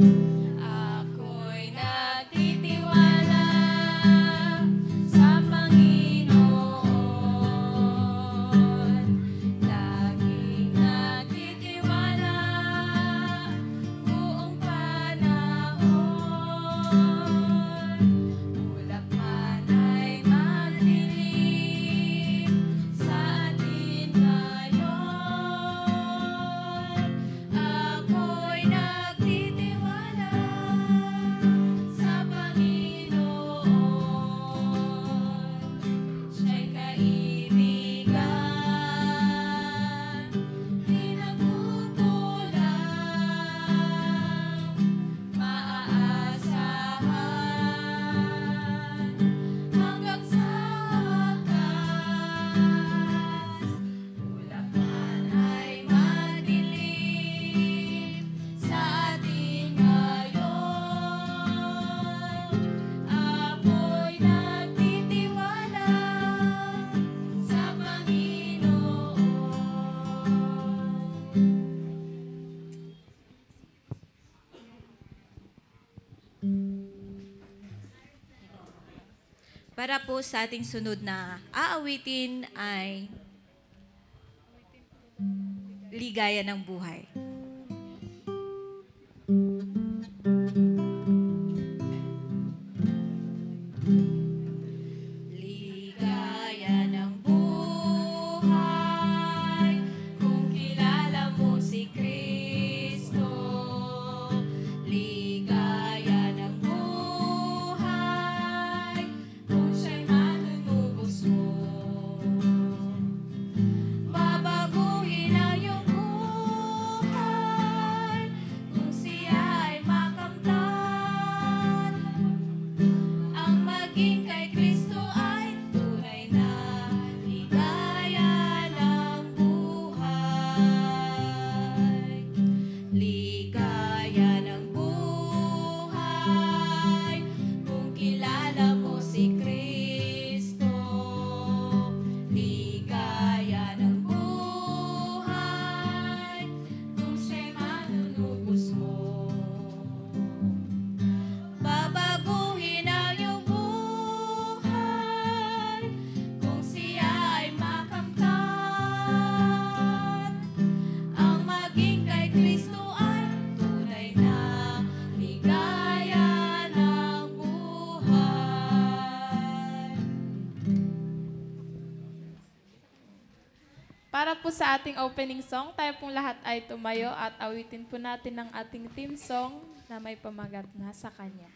Mm-hmm. Para po sa ating sunod na aawitin ay Ligaya ng Buhay. Para po sa ating opening song, tayo pong lahat ay tumayo at awitin po natin ang ating team song na may pamagat na sa kanya.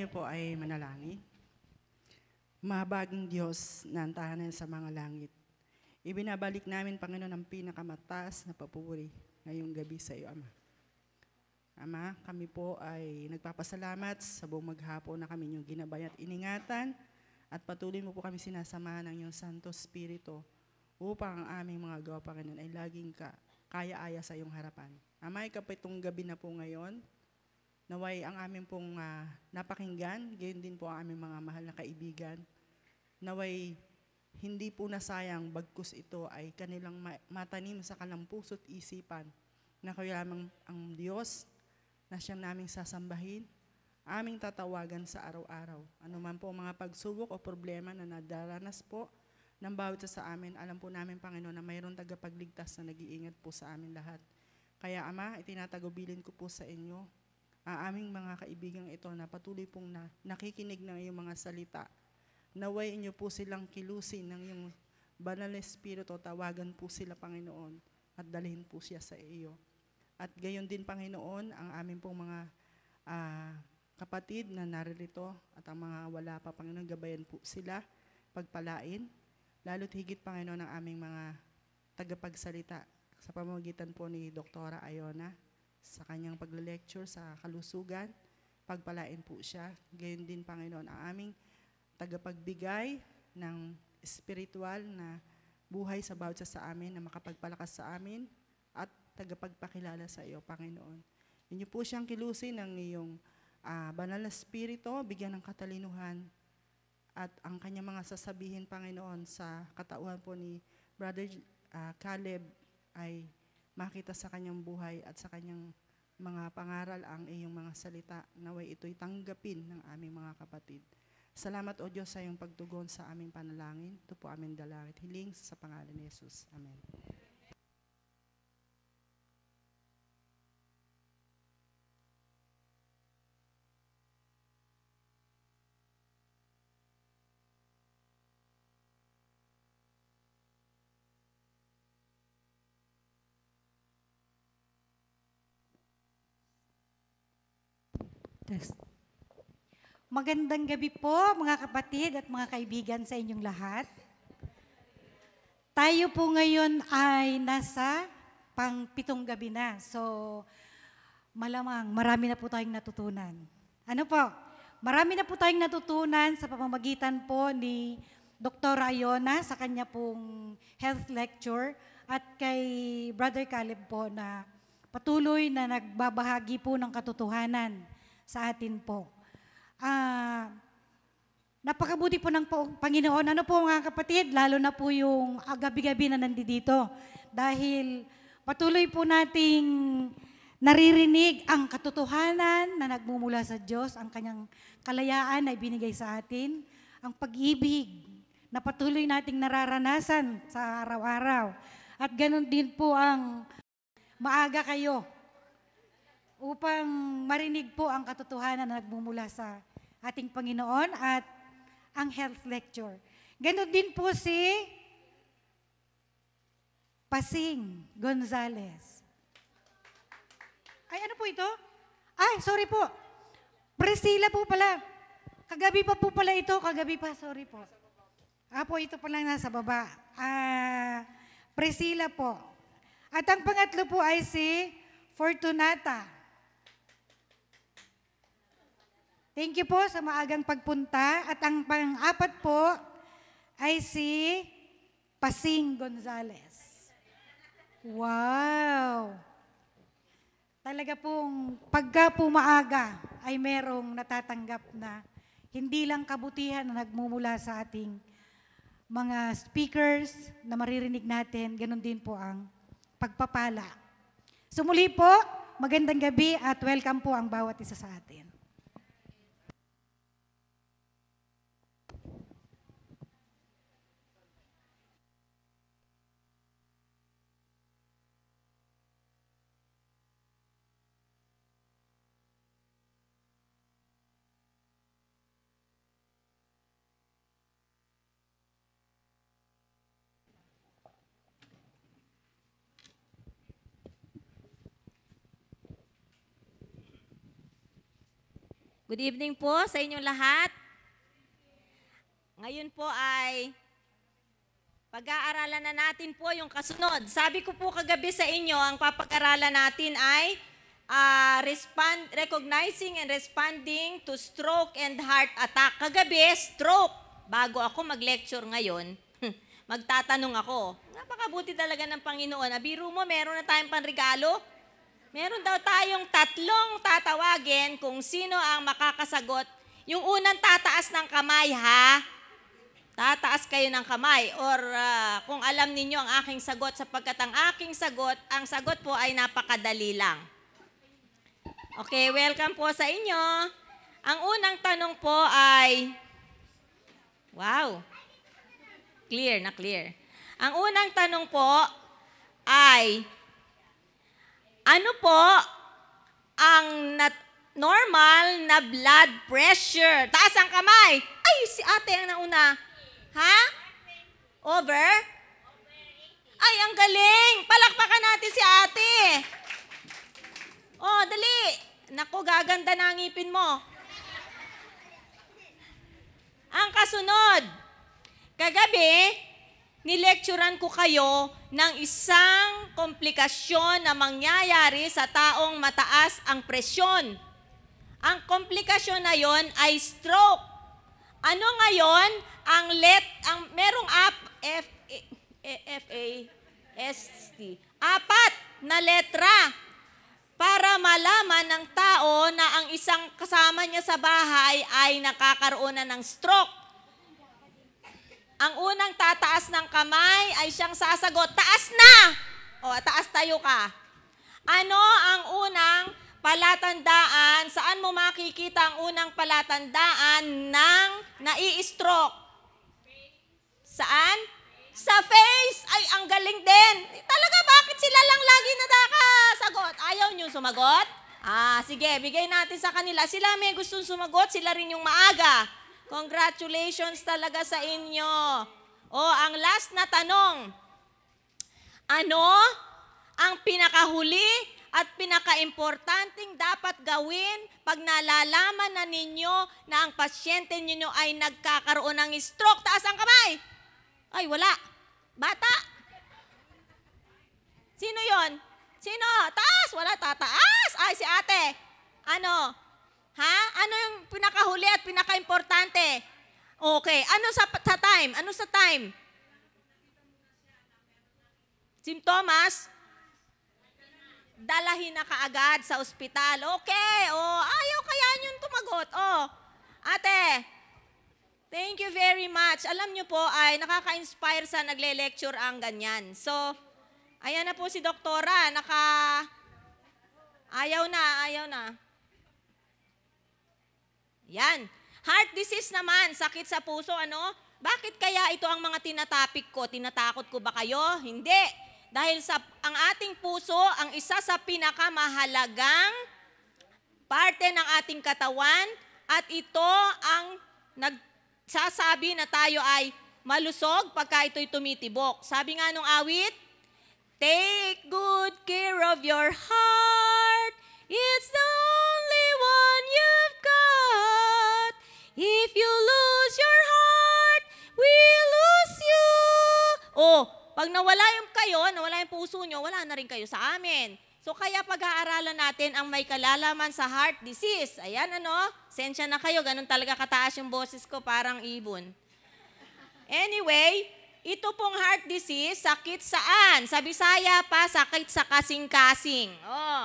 tayo po ay manalangin. Mahabaging Diyos na ang tahanan sa mga langit. Ibinabalik namin, Panginoon, ang pinakamataas na papuri ngayong gabi sa iyo, Ama. Ama, kami po ay nagpapasalamat sa buong maghapon na kami niyong ginabay at iningatan at patuloy mo po kami sinasamahan ng iyong Santo Espiritu upang ang aming mga gawa, Panginoon, ay laging ka, kaya-aya sa iyong harapan. Ama, ikapitong gabi na po ngayon, Naway ang aming pong uh, napakinggan, gayon din po ang aming mga mahal na kaibigan. Naway hindi po nasayang bagkus ito ay kanilang matanim sa kalang puso't isipan na kayo lamang ang Diyos na siyang naming sasambahin, aming tatawagan sa araw-araw. Ano man po mga pagsubok o problema na nadaranas po ng bawat sa amin, alam po namin, Panginoon, na mayroon tagapagligtas na nag-iingat po sa amin lahat. Kaya, Ama, itinatagubilin ko po sa inyo uh, aming mga kaibigang ito na patuloy pong na, nakikinig ng iyong mga salita. Naway inyo po silang kilusin ng iyong banal na espiritu, tawagan po sila, Panginoon, at dalhin po siya sa iyo. At gayon din, Panginoon, ang aming pong mga uh, kapatid na naririto at ang mga wala pa, Panginoon, gabayan po sila, pagpalain, lalo't higit, Panginoon, ang aming mga tagapagsalita sa pamamagitan po ni Doktora Ayona sa kanyang paglelecture sa kalusugan. Pagpalain po siya. Gayon din, Panginoon, ang aming tagapagbigay ng spiritual na buhay sa bawat sa amin, na makapagpalakas sa amin at tagapagpakilala sa iyo, Panginoon. Inyo po siyang kilusin ng iyong uh, banal na spirito, bigyan ng katalinuhan at ang kanyang mga sasabihin, Panginoon, sa katauhan po ni Brother uh, Caleb ay makita sa kanyang buhay at sa kanyang mga pangaral ang iyong mga salita. Naway ito'y tanggapin ng aming mga kapatid. Salamat o Diyos sa iyong pagtugon sa aming panalangin. Ito po aming dalangit hiling sa pangalan ni Jesus. Amen. Magandang gabi po mga kapatid at mga kaibigan sa inyong lahat. Tayo po ngayon ay nasa pangpitong gabi na. So, malamang marami na po tayong natutunan. Ano po? Marami na po tayong natutunan sa pamamagitan po ni Dr. Ayona sa kanya pong health lecture at kay Brother Caleb po na patuloy na nagbabahagi po ng katotohanan sa atin po. Ah, napakabuti po ng Panginoon. Ano po mga kapatid, lalo na po yung gabi-gabi na nandito. Dahil patuloy po nating naririnig ang katotohanan na nagmumula sa Diyos, ang kanyang kalayaan na ibinigay sa atin, ang pag-ibig na patuloy nating nararanasan sa araw-araw. At ganun din po ang maaga kayo upang marinig po ang katotohanan na nagmumula sa ating Panginoon at ang health lecture. Ganon din po si Pasing Gonzales. Ay, ano po ito? Ay, sorry po. Priscilla po pala. Kagabi pa po pala ito. Kagabi pa, sorry po. Ah po, ito pala nasa baba. Ah, Priscilla po. At ang pangatlo po ay si Fortunata. Fortunata. Thank you po sa maagang pagpunta. At ang pang-apat po ay si Pasing Gonzales. Wow! Talaga pong pagka po maaga ay merong natatanggap na hindi lang kabutihan na nagmumula sa ating mga speakers na maririnig natin, ganun din po ang pagpapala. Sumuli po, magandang gabi at welcome po ang bawat isa sa atin. Good evening po sa inyong lahat. Ngayon po ay pag-aaralan na natin po yung kasunod. Sabi ko po kagabi sa inyo, ang papag-aralan natin ay uh, respond, recognizing and responding to stroke and heart attack. Kagabi, stroke. Bago ako mag-lecture ngayon, hmm, magtatanong ako, napakabuti talaga ng Panginoon. Abiro mo, meron na tayong panregalo. Meron daw tayong tatlong tatawagin kung sino ang makakasagot. Yung unang tataas ng kamay, ha? Tataas kayo ng kamay. Or uh, kung alam ninyo ang aking sagot, sapagkat ang aking sagot, ang sagot po ay napakadali lang. Okay, welcome po sa inyo. Ang unang tanong po ay, wow, clear na clear. Ang unang tanong po ay, ano po ang nat- normal na blood pressure? Taas ang kamay. Ay, si ate ang nauna. Ha? Over? Ay, ang galing. Palakpakan natin si ate. Oh, dali. Naku, gaganda na ang ngipin mo. Ang kasunod, kagabi, nilecturean ko kayo ng isang komplikasyon na mangyayari sa taong mataas ang presyon. Ang komplikasyon na yon ay stroke. Ano ngayon ang let ang merong ap F A, eh, F A S T apat na letra para malaman ng tao na ang isang kasama niya sa bahay ay nakakaroon na ng stroke ang unang tataas ng kamay ay siyang sasagot, taas na! O, taas tayo ka. Ano ang unang palatandaan? Saan mo makikita ang unang palatandaan ng nai-stroke? Saan? Sa face! Ay, ang galing din! Talaga, bakit sila lang lagi na nakasagot? Ayaw niyo sumagot? Ah, sige, bigay natin sa kanila. Sila may gustong sumagot, sila rin yung maaga. Congratulations talaga sa inyo. O, ang last na tanong. Ano ang pinakahuli at pinakaimportanteng dapat gawin pag nalalaman na ninyo na ang pasyente ninyo ay nagkakaroon ng stroke? Taas ang kamay! Ay, wala. Bata! Sino yon? Sino? Taas! Wala tataas! Ay, si ate! Ano? Ha? Ano yung pinakahuli at pinakaimportante? Okay. Ano sa, sa time? Ano sa time? Simptomas? Dalahin na kaagad sa ospital. Okay. oh, ayaw kaya yung tumagot. oh. ate, thank you very much. Alam nyo po ay nakaka-inspire sa nagle-lecture ang ganyan. So, ayan na po si doktora. Naka... Ayaw na, ayaw na. Yan. Heart disease naman, sakit sa puso, ano? Bakit kaya ito ang mga tinatapik ko? Tinatakot ko ba kayo? Hindi. Dahil sa ang ating puso, ang isa sa pinakamahalagang parte ng ating katawan at ito ang nagsasabi na tayo ay malusog pagka ito'y tumitibok. Sabi nga nung awit, Take good care of your heart. It's the If you lose your heart, we lose you. Oh, pag nawala yung kayo, nawala yung puso nyo, wala na rin kayo sa amin. So kaya pag-aaralan natin ang may kalalaman sa heart disease. Ayan ano, sensya na kayo, ganun talaga kataas yung boses ko, parang ibon. Anyway, ito pong heart disease, sakit saan? Sa Bisaya pa, sakit sa kasing-kasing. Oh.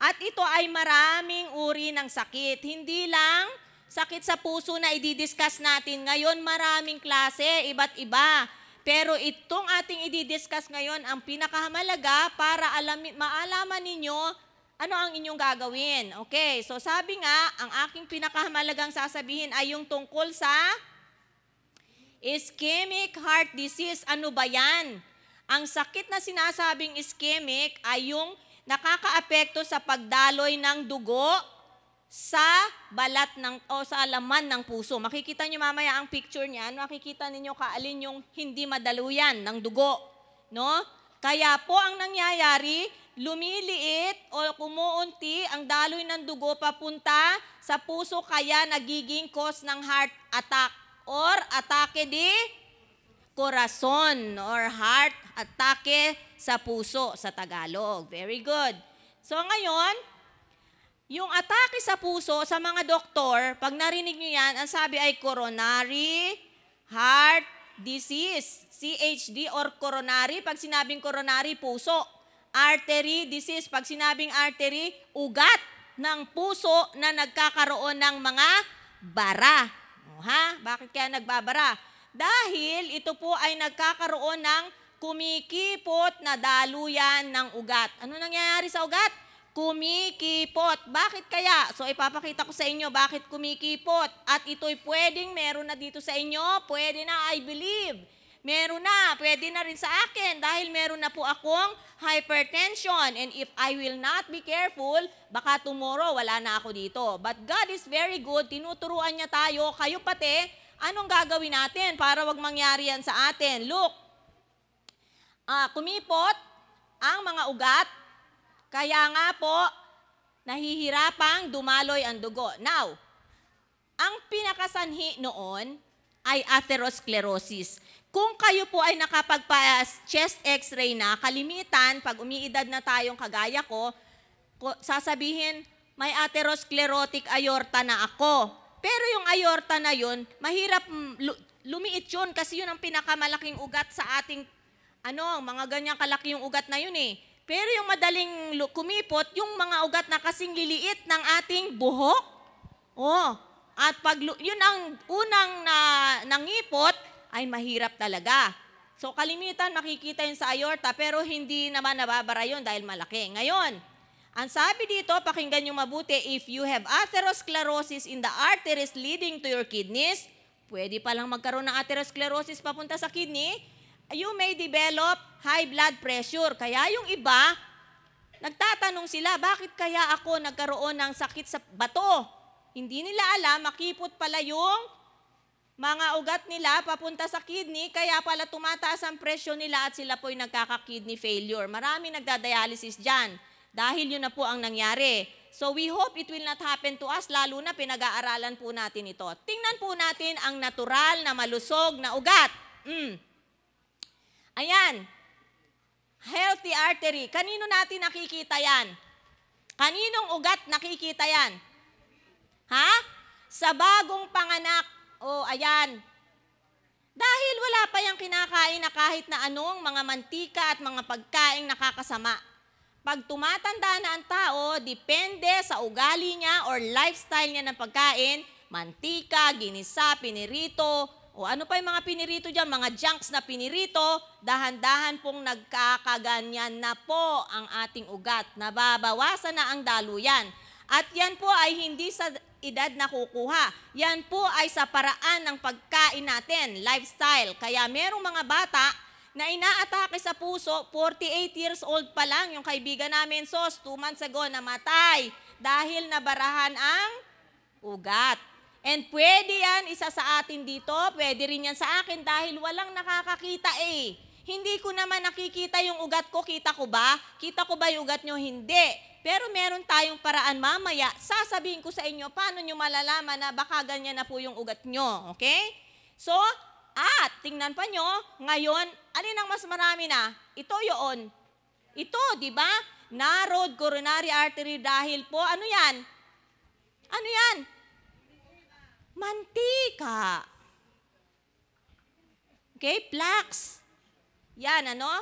At ito ay maraming uri ng sakit, hindi lang sakit sa puso na i-discuss natin ngayon, maraming klase, iba't iba. Pero itong ating i-discuss ngayon, ang pinakamalaga para alam, maalaman ninyo ano ang inyong gagawin. Okay, so sabi nga, ang aking pinakamalagang sasabihin ay yung tungkol sa ischemic heart disease. Ano ba yan? Ang sakit na sinasabing ischemic ay yung nakakaapekto sa pagdaloy ng dugo sa balat ng o sa laman ng puso. Makikita niyo mamaya ang picture niya, makikita ninyo kaalin yung hindi madaluyan ng dugo, no? Kaya po ang nangyayari, lumiliit o kumuunti ang daloy ng dugo papunta sa puso kaya nagiging cause ng heart attack or atake di korason or heart atake sa puso sa Tagalog. Very good. So ngayon, yung atake sa puso, sa mga doktor, pag narinig nyo yan, ang sabi ay coronary heart disease, CHD or coronary. Pag sinabing coronary, puso. Artery disease, pag sinabing artery, ugat ng puso na nagkakaroon ng mga bara. O, ha? Bakit kaya nagbabara? Dahil ito po ay nagkakaroon ng kumikipot na daluyan ng ugat. Ano nangyayari sa ugat? kumikipot. Bakit kaya? So ipapakita ko sa inyo bakit kumikipot. At ito'y pwedeng meron na dito sa inyo, pwede na I believe. Meron na, pwede na rin sa akin dahil meron na po akong hypertension. And if I will not be careful, baka tomorrow wala na ako dito. But God is very good, tinuturuan niya tayo, kayo pati, anong gagawin natin para wag mangyari yan sa atin? Look, uh, kumipot ang mga ugat kaya nga po, nahihirapang dumaloy ang dugo. Now, ang pinakasanhi noon ay atherosclerosis. Kung kayo po ay nakapagpa-chest x-ray na, kalimitan, pag umiidad na tayong kagaya ko, sasabihin, may atherosclerotic aorta na ako. Pero yung aorta na yun, mahirap mm, lumiit yun kasi yun ang pinakamalaking ugat sa ating, ano, mga ganyang kalaki yung ugat na yun eh. Pero yung madaling kumipot, yung mga ugat na kasing liliit ng ating buhok, oh, at pag yun ang unang na nangipot, ay mahirap talaga. So kalimitan makikita yun sa aorta pero hindi naman nababara yun dahil malaki. Ngayon, ang sabi dito, pakinggan nyo mabuti, if you have atherosclerosis in the arteries leading to your kidneys, pwede palang magkaroon ng atherosclerosis papunta sa kidney, you may develop high blood pressure. Kaya yung iba, nagtatanong sila, bakit kaya ako nagkaroon ng sakit sa bato? Hindi nila alam, makipot pala yung mga ugat nila papunta sa kidney, kaya pala tumataas ang presyo nila at sila po'y nagkaka-kidney failure. Marami nagda-dialysis dyan dahil yun na po ang nangyari. So we hope it will not happen to us, lalo na pinag-aaralan po natin ito. Tingnan po natin ang natural na malusog na ugat. Mm. Ayan. Healthy artery. Kanino natin nakikita yan? Kaninong ugat nakikita yan? Ha? Sa bagong panganak. O, oh, ayan. Dahil wala pa yung kinakain na kahit na anong mga mantika at mga pagkain nakakasama. Pag tumatanda na ang tao, depende sa ugali niya or lifestyle niya ng pagkain, mantika, ginisa, pinirito, o ano pa yung mga pinirito dyan? Mga junks na pinirito, dahan-dahan pong nagkakaganyan na po ang ating ugat. Nababawasan na ang daluyan. At yan po ay hindi sa edad na kukuha. Yan po ay sa paraan ng pagkain natin, lifestyle. Kaya merong mga bata na inaatake sa puso, 48 years old pa lang yung kaibigan namin, Sos, 2 months ago, namatay dahil nabarahan ang ugat. And pwede yan, isa sa atin dito, pwede rin yan sa akin dahil walang nakakakita eh. Hindi ko naman nakikita yung ugat ko, kita ko ba? Kita ko ba yung ugat nyo? Hindi. Pero meron tayong paraan mamaya, sasabihin ko sa inyo paano nyo malalaman na baka ganyan na po yung ugat nyo. Okay? So, at tingnan pa nyo, ngayon, alin ang mas marami na? Ito yon. Ito, di ba? Narrowed coronary artery dahil po, ano yan? Ano yan? Mantika. Okay, flax. Yan, ano?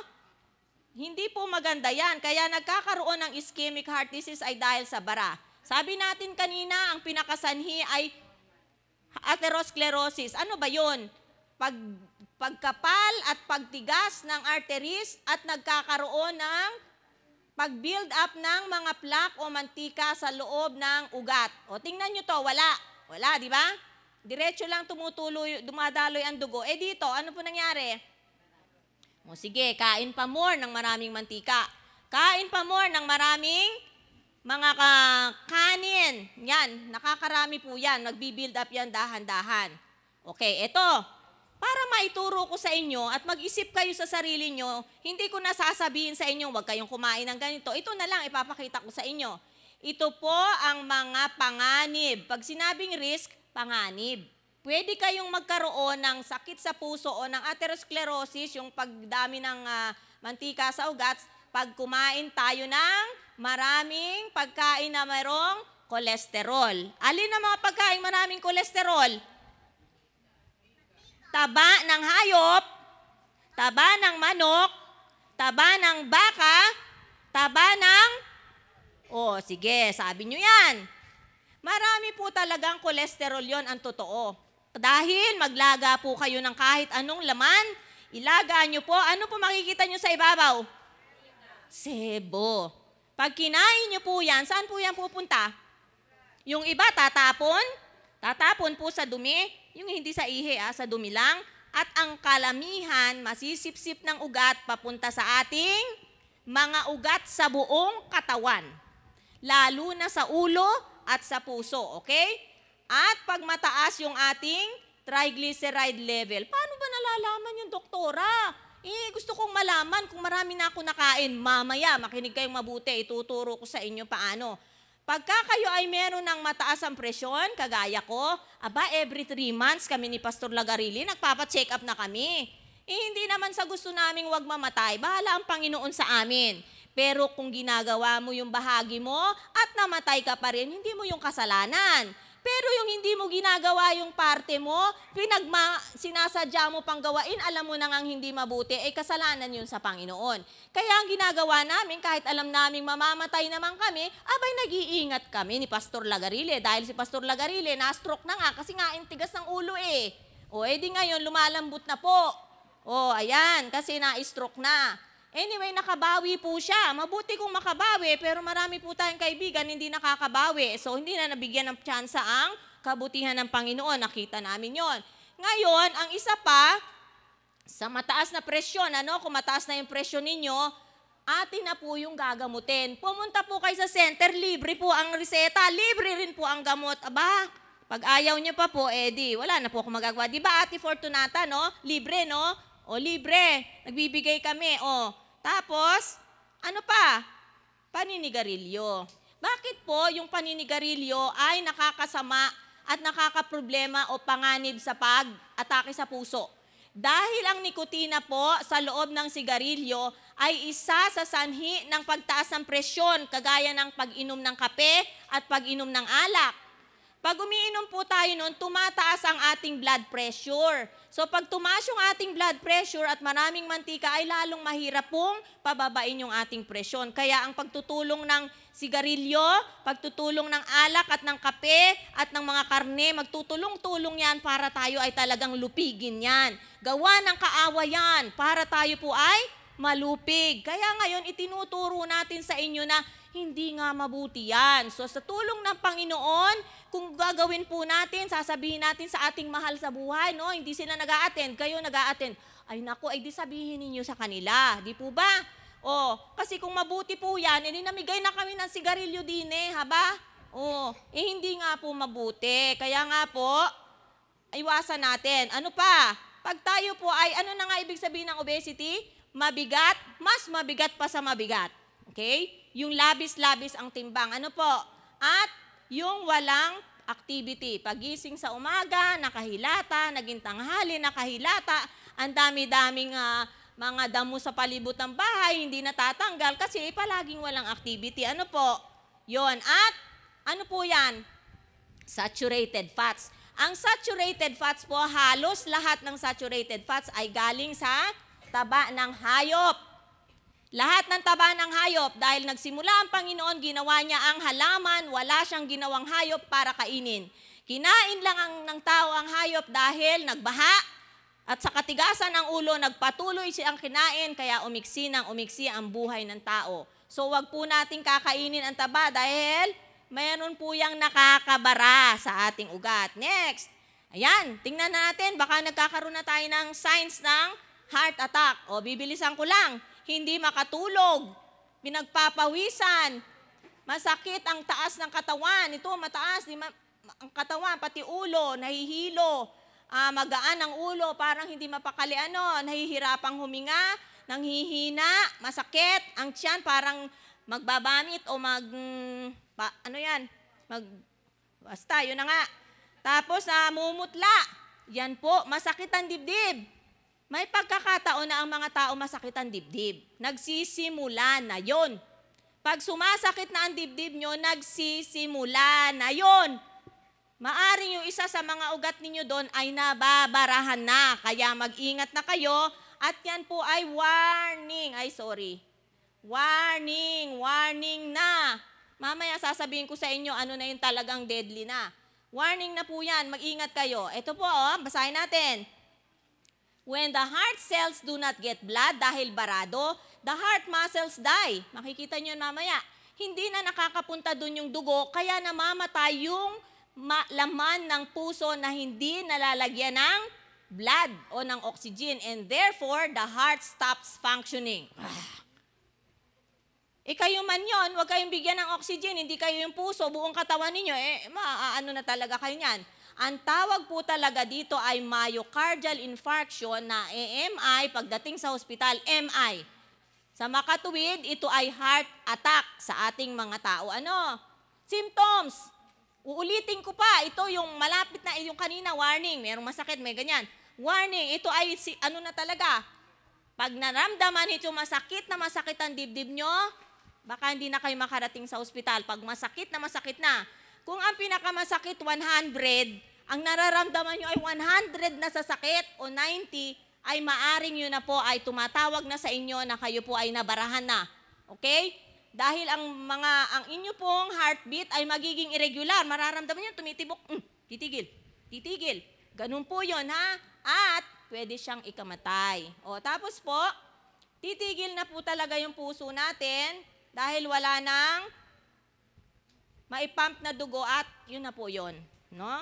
Hindi po maganda yan. Kaya nagkakaroon ng ischemic heart disease ay dahil sa bara. Sabi natin kanina, ang pinakasanhi ay atherosclerosis. Ano ba yun? Pag, pagkapal at pagtigas ng arteries at nagkakaroon ng pag-build up ng mga plaque o mantika sa loob ng ugat. O tingnan nyo to, wala. Wala, di ba? diretso lang tumutuloy, dumadaloy ang dugo. Eh dito, ano po nangyari? O sige, kain pa more ng maraming mantika. Kain pa more ng maraming mga ka kanin. Yan, nakakarami po yan. Nagbibuild up yan dahan-dahan. Okay, eto. Para maituro ko sa inyo at mag-isip kayo sa sarili nyo, hindi ko nasasabihin sa inyo, huwag kayong kumain ng ganito. Ito na lang ipapakita ko sa inyo. Ito po ang mga panganib. Pag sinabing risk, panganib. Pwede kayong magkaroon ng sakit sa puso o ng atherosclerosis, yung pagdami ng uh, mantika sa ugat, pag kumain tayo ng maraming pagkain na mayroong kolesterol. Alin ang mga pagkain maraming kolesterol? Taba ng hayop, taba ng manok, taba ng baka, taba ng... Oh, sige, sabi nyo yan. Marami po talagang kolesterol yon ang totoo. Dahil maglaga po kayo ng kahit anong laman, ilaga nyo po, ano po makikita nyo sa ibabaw? Sebo. Pag kinain nyo po yan, saan po yan pupunta? Yung iba tatapon, tatapon po sa dumi, yung hindi sa ihe, ah, sa dumi lang, at ang kalamihan masisipsip ng ugat papunta sa ating mga ugat sa buong katawan. Lalo na sa ulo, at sa puso, okay? At pag mataas yung ating triglyceride level, paano ba nalalaman yung doktora? Eh, gusto kong malaman kung marami na ako nakain. Mamaya, makinig kayong mabuti, ituturo ko sa inyo paano. Pagka kayo ay meron ng mataas ang presyon, kagaya ko, aba, every three months kami ni Pastor Lagarili, nagpapa-check up na kami. Eh, hindi naman sa gusto naming wag mamatay, bahala ang Panginoon sa amin. Pero kung ginagawa mo yung bahagi mo at namatay ka pa rin, hindi mo yung kasalanan. Pero yung hindi mo ginagawa yung parte mo, pinagma, sinasadya mo pang gawain, alam mo na ngang hindi mabuti, ay eh, kasalanan yun sa Panginoon. Kaya ang ginagawa namin, kahit alam naming mamamatay naman kami, abay nag-iingat kami ni Pastor Lagarile. Dahil si Pastor Lagarile, na-stroke na nga kasi nga intigas ng ulo eh. O edi eh, ngayon, lumalambot na po. O ayan, kasi na-stroke na. Anyway, nakabawi po siya. Mabuti kung makabawi, pero marami po tayong kaibigan hindi nakakabawi. So, hindi na nabigyan ng tsansa ang kabutihan ng Panginoon. Nakita namin yon. Ngayon, ang isa pa, sa mataas na presyon, ano, kung mataas na yung presyon ninyo, atin na po yung gagamutin. Pumunta po kayo sa center, libre po ang reseta, libre rin po ang gamot. Aba, pag ayaw niyo pa po, edi, eh wala na po akong magagawa. Di ba, Ate Fortunata, no? Libre, no? O libre, nagbibigay kami. O tapos, ano pa? Paninigarilyo. Bakit po yung paninigarilyo ay nakakasama at nakakaproblema o panganib sa pag-atake sa puso? Dahil ang nikotina po sa loob ng sigarilyo ay isa sa sanhi ng pagtaas ng presyon kagaya ng pag-inom ng kape at pag-inom ng alak. Pag umiinom po tayo noon, tumataas ang ating blood pressure. So pag tumaas yung ating blood pressure at maraming mantika ay lalong mahirap pong pababain yung ating presyon. Kaya ang pagtutulong ng sigarilyo, pagtutulong ng alak at ng kape at ng mga karne, magtutulong-tulong yan para tayo ay talagang lupigin yan. Gawa ng kaawa yan para tayo po ay malupig. Kaya ngayon itinuturo natin sa inyo na hindi nga mabuti yan. So sa tulong ng Panginoon, kung gagawin po natin, sasabihin natin sa ating mahal sa buhay, no? hindi sila nag attend kayo nag attend Ay nako, ay di sabihin ninyo sa kanila. Di po ba? Oh, kasi kung mabuti po yan, eh, namigay na kami ng sigarilyo din eh, haba? Oh, eh hindi nga po mabuti. Kaya nga po, iwasan natin. Ano pa? Pag tayo po ay, ano na nga ibig sabihin ng obesity? Mabigat, mas mabigat pa sa mabigat. Okay? yung labis-labis ang timbang. Ano po? At yung walang activity. Pagising sa umaga, nakahilata, naging tanghali, nakahilata, ang dami-daming uh, mga damo sa palibot ng bahay, hindi natatanggal kasi palaging walang activity. Ano po? yon At ano po yan? Saturated fats. Ang saturated fats po, halos lahat ng saturated fats ay galing sa taba ng hayop. Lahat ng taba ng hayop, dahil nagsimula ang Panginoon, ginawa niya ang halaman, wala siyang ginawang hayop para kainin. Kinain lang ang, ng tao ang hayop dahil nagbaha at sa katigasan ng ulo, nagpatuloy siyang kinain, kaya umiksi ng umiksi ang buhay ng tao. So wag po nating kakainin ang taba dahil mayroon po yung nakakabara sa ating ugat. Next, ayan, tingnan natin, baka nagkakaroon na tayo ng signs ng heart attack. O, bibilisan ko lang hindi makatulog, pinagpapawisan, masakit ang taas ng katawan. Ito, mataas, di ma- ang katawan, pati ulo, nahihilo, uh, magaan ang ulo, parang hindi mapakali ano, nahihirapang huminga, nanghihina, masakit, ang tiyan parang magbabamit o mag, pa, ano yan, mag, basta, yun na nga. Tapos, uh, mumutla, yan po, masakit ang dibdib, may pagkakataon na ang mga tao masakit ang dibdib. Nagsisimula na yon. Pag sumasakit na ang dibdib nyo, nagsisimula na yon. Maaring yung isa sa mga ugat ninyo doon ay nababarahan na. Kaya mag-ingat na kayo. At yan po ay warning. Ay, sorry. Warning, warning na. Mamaya sasabihin ko sa inyo ano na yung talagang deadly na. Warning na po yan. Mag-ingat kayo. Ito po, oh, basahin natin. When the heart cells do not get blood dahil barado, the heart muscles die. Makikita nyo mamaya. Hindi na nakakapunta dun yung dugo, kaya namamatay yung laman ng puso na hindi nalalagyan ng blood o ng oxygen. And therefore, the heart stops functioning. Eh kayo man yon, huwag kayong bigyan ng oxygen, hindi kayo yung puso, buong katawan ninyo, eh maaano na talaga kayo niyan. Ang tawag po talaga dito ay myocardial infarction na MI pagdating sa hospital, MI. Sa makatuwid, ito ay heart attack sa ating mga tao. Ano? Symptoms. Uulitin ko pa, ito yung malapit na, yung kanina, warning, merong masakit, may ganyan. Warning, ito ay si, ano na talaga, pag naramdaman ito masakit na masakit ang dibdib nyo, baka hindi na kayo makarating sa ospital. Pag masakit na masakit na, kung ang pinakamasakit 100, ang nararamdaman nyo ay 100 na sa sakit o 90, ay maaring nyo na po ay tumatawag na sa inyo na kayo po ay nabarahan na. Okay? Dahil ang mga ang inyo pong heartbeat ay magiging irregular, mararamdaman niyo tumitibok, mm, titigil, titigil. Ganun po 'yon ha. At pwede siyang ikamatay. O tapos po, titigil na po talaga yung puso natin dahil wala nang maipump na dugo at yun na po 'yon, no?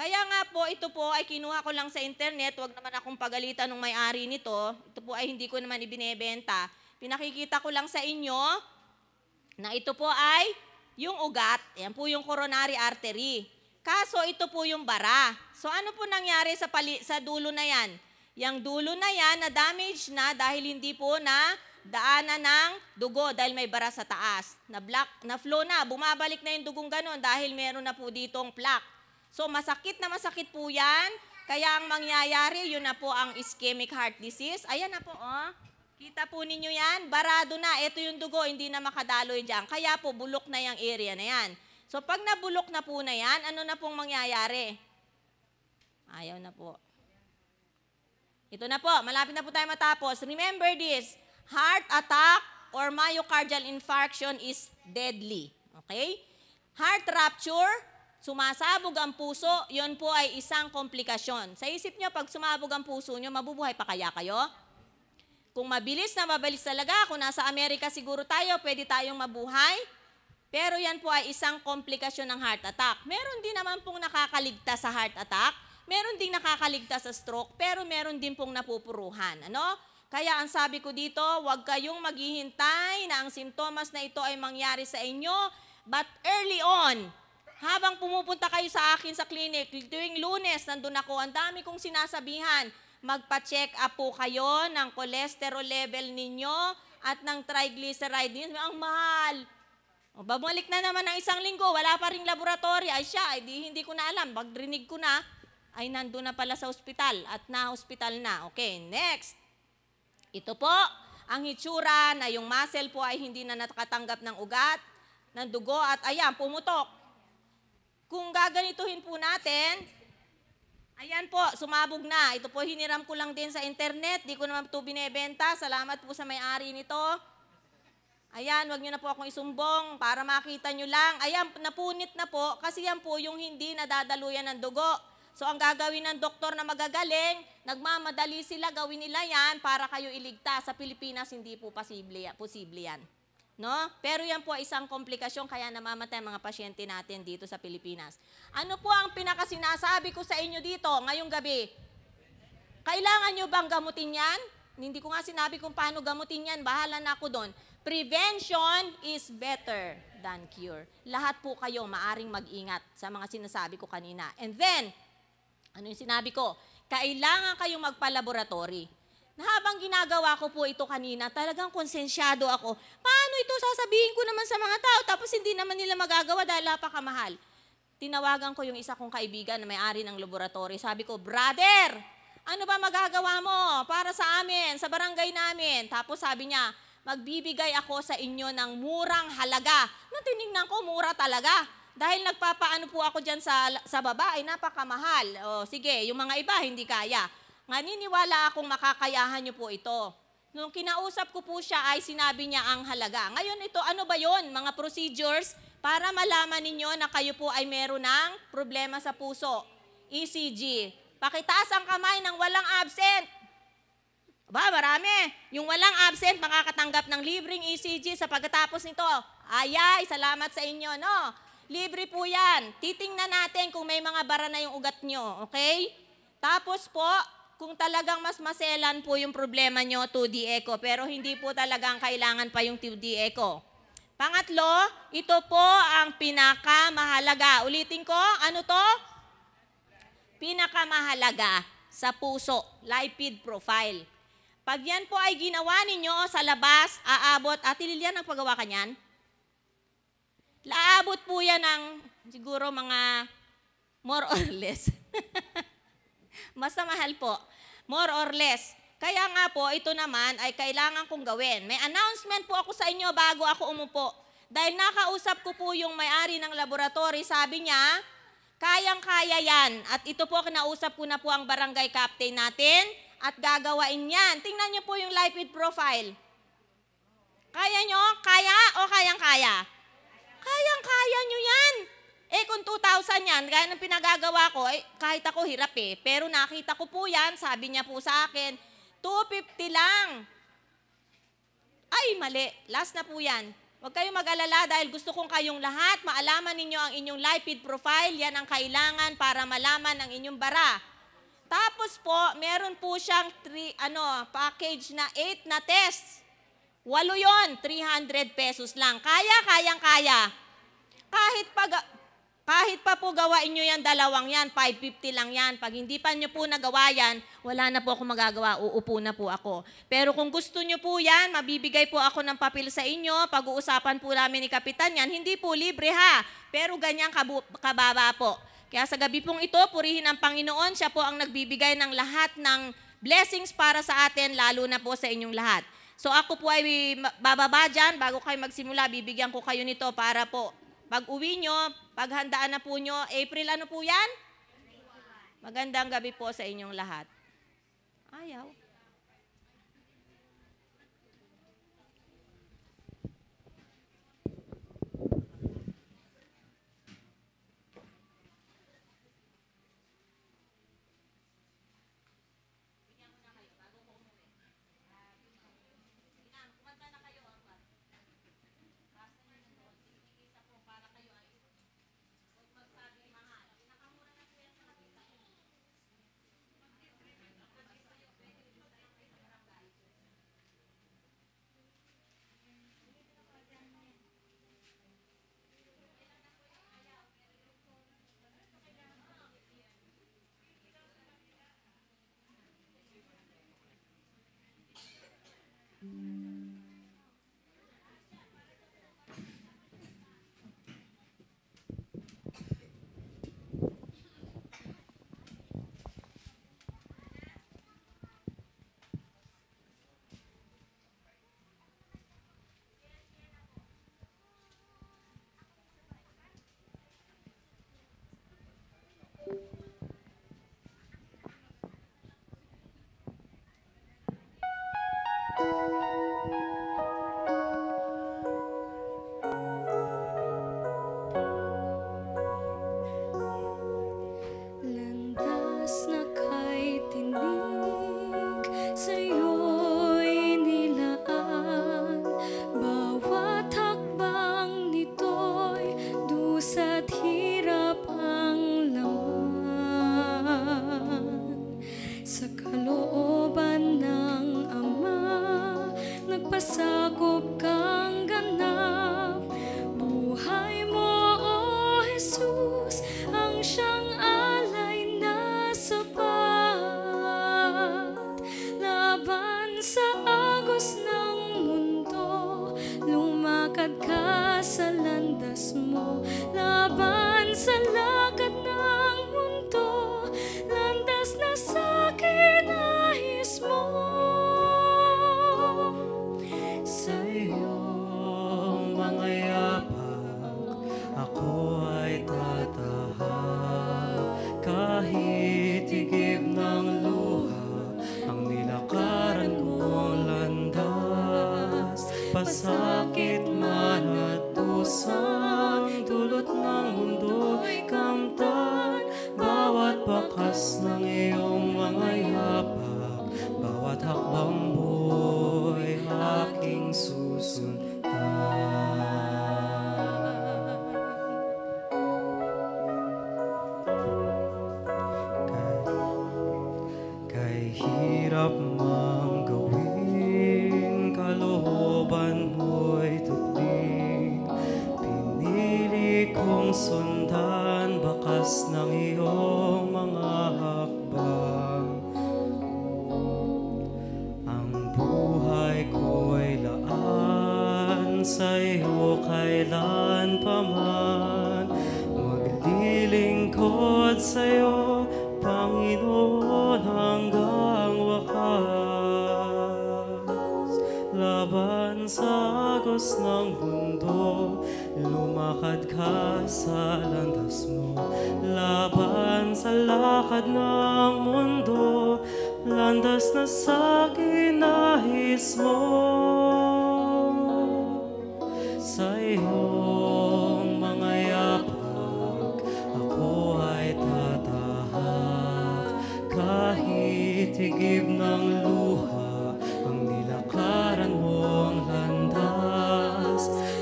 Kaya nga po, ito po ay kinuha ko lang sa internet. Huwag naman akong pagalitan ng may-ari nito. Ito po ay hindi ko naman ibinebenta. Pinakikita ko lang sa inyo na ito po ay yung ugat. Yan po yung coronary artery. Kaso ito po yung bara. So ano po nangyari sa, pali, sa dulo na yan? Yang dulo na yan na damage na dahil hindi po na daanan ng dugo dahil may bara sa taas. Na, block, na flow na, bumabalik na yung dugong ganun dahil meron na po ditong plaque. So masakit na masakit po yan. Kaya ang mangyayari, yun na po ang ischemic heart disease. Ayan na po, oh. Kita po ninyo yan, barado na. Ito yung dugo, hindi na makadaloy dyan. Kaya po, bulok na yung area na yan. So pag nabulok na po na yan, ano na pong mangyayari? Ayaw na po. Ito na po, malapit na po tayo matapos. Remember this, heart attack or myocardial infarction is deadly. Okay? Heart rupture sumasabog ang puso, yon po ay isang komplikasyon. Sa isip nyo, pag sumabog ang puso nyo, mabubuhay pa kaya kayo? Kung mabilis na mabilis talaga, kung nasa Amerika siguro tayo, pwede tayong mabuhay. Pero yan po ay isang komplikasyon ng heart attack. Meron din naman pong nakakaligtas sa heart attack. Meron din nakakaligtas sa stroke, pero meron din pong napupuruhan. Ano? Kaya ang sabi ko dito, huwag kayong maghihintay na ang simptomas na ito ay mangyari sa inyo, but early on, habang pumupunta kayo sa akin sa clinic, tuwing lunes, nandun ako, ang dami kong sinasabihan, magpa-check up po kayo ng cholesterol level ninyo at ng triglyceride ninyo. Ang mahal. O, babalik na naman ng isang linggo, wala pa rin laboratory. Ay siya, ay, di, hindi ko na alam. Pagrinig ko na, ay nandun na pala sa ospital at na-hospital na. Okay, next. Ito po, ang hitsura na yung muscle po ay hindi na nakatanggap ng ugat, ng dugo at ayan, pumutok. Kung gaganituhin po natin, ayan po, sumabog na. Ito po, hiniram ko lang din sa internet. Di ko naman ito binebenta. Salamat po sa may-ari nito. Ayan, wag nyo na po akong isumbong para makita nyo lang. Ayan, napunit na po kasi yan po yung hindi nadadaluyan ng dugo. So ang gagawin ng doktor na magagaling, nagmamadali sila, gawin nila yan para kayo iligtas. Sa Pilipinas, hindi po posible, posible yan. No? Pero yan po ay isang komplikasyon kaya namamatay ang mga pasyente natin dito sa Pilipinas. Ano po ang pinakasinasabi ko sa inyo dito ngayong gabi? Kailangan nyo bang gamutin yan? Hindi ko nga sinabi kung paano gamutin yan. Bahala na ako doon. Prevention is better than cure. Lahat po kayo maaring mag-ingat sa mga sinasabi ko kanina. And then, ano yung sinabi ko? Kailangan kayong magpa-laboratory na habang ginagawa ko po ito kanina, talagang konsensyado ako. Paano ito sasabihin ko naman sa mga tao tapos hindi naman nila magagawa dahil napakamahal? Tinawagan ko yung isa kong kaibigan na may-ari ng laboratory. Sabi ko, brother, ano ba magagawa mo para sa amin, sa barangay namin? Tapos sabi niya, magbibigay ako sa inyo ng murang halaga. Nung tinignan ko, mura talaga. Dahil nagpapaano po ako dyan sa, sa baba, ay napakamahal. O sige, yung mga iba hindi kaya. Naniniwala akong makakayahan niyo po ito. Nung kinausap ko po siya ay sinabi niya ang halaga. Ngayon ito, ano ba yon mga procedures para malaman ninyo na kayo po ay meron ng problema sa puso? ECG. Pakitaas ang kamay ng walang absent. Ba, marami. Yung walang absent makakatanggap ng libreng ECG sa pagkatapos nito. Ayay, salamat sa inyo, no? Libre po yan. Titingnan natin kung may mga bara na yung ugat nyo, okay? Tapos po, kung talagang mas maselan po yung problema nyo, 2D echo. pero hindi po talagang kailangan pa yung 2D echo. Pangatlo, ito po ang pinakamahalaga. Ulitin ko, ano to? Pinakamahalaga sa puso, lipid profile. Pag yan po ay ginawa ninyo sa labas, aabot, at Lilian ang paggawa ka niyan? Laabot po yan ng siguro mga more or less Basta mahal po. More or less. Kaya nga po, ito naman ay kailangan kong gawin. May announcement po ako sa inyo bago ako umupo. Dahil nakausap ko po yung may-ari ng laboratory, sabi niya, kayang-kaya yan. At ito po, kinausap ko na po ang barangay captain natin at gagawain yan. Tingnan niyo po yung life with profile. Kaya nyo? Kaya o kayang-kaya? Kayang-kaya nyo yan. Eh kung 2,000 yan, gaya ng pinagagawa ko, eh, kahit ako hirap eh. Pero nakita ko po yan, sabi niya po sa akin, 250 lang. Ay, mali. Last na po yan. Huwag kayong mag-alala dahil gusto kong kayong lahat maalaman ninyo ang inyong lipid profile. Yan ang kailangan para malaman ang inyong bara. Tapos po, meron po siyang three, ano, package na 8 na tests. Walo yon, 300 pesos lang. Kaya, kayang-kaya. Kahit pag kahit pa po gawain nyo yan, dalawang yan, 550 lang yan. Pag hindi pa nyo po nagawa yan, wala na po ako magagawa, uupo na po ako. Pero kung gusto nyo po yan, mabibigay po ako ng papel sa inyo, pag-uusapan po namin ni Kapitan yan, hindi po libre ha, pero ganyan kabu- kababa po. Kaya sa gabi pong ito, purihin ang Panginoon, siya po ang nagbibigay ng lahat ng blessings para sa atin, lalo na po sa inyong lahat. So ako po ay bababa dyan, bago kayo magsimula, bibigyan ko kayo nito para po pag uwi nyo, Paghandaan na po nyo. April ano po yan? Magandang gabi po sa inyong lahat. Ayaw. Thank you.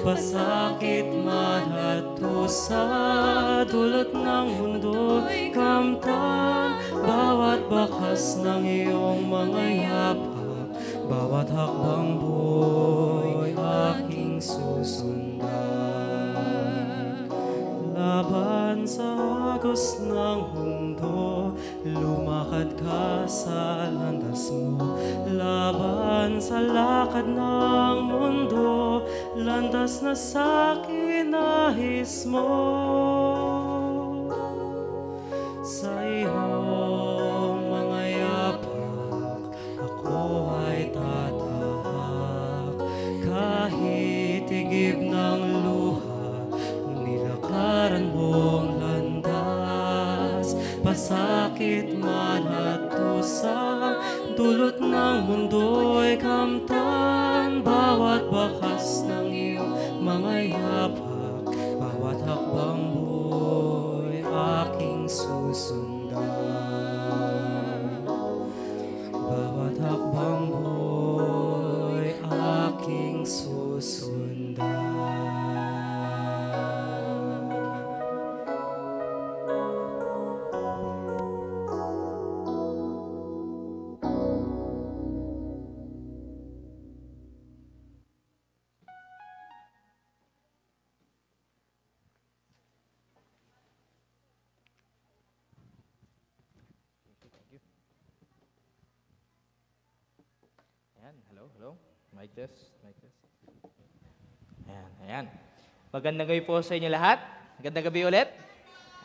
Pasakit man at sa dulot ng mundo'y kamtan Bawat bakas ng iyong mga yapak Bawat hakbang buhay aking susundan Laban sa agos ng mundo Lumakad ka sa landas mo Laban sa lakad ng mundo Landas na sa'kin nais mo dulot ng mundo'y kamta this, like this. Ayan, ayan. Magandang gabi po sa inyo lahat. Magandang gabi ulit.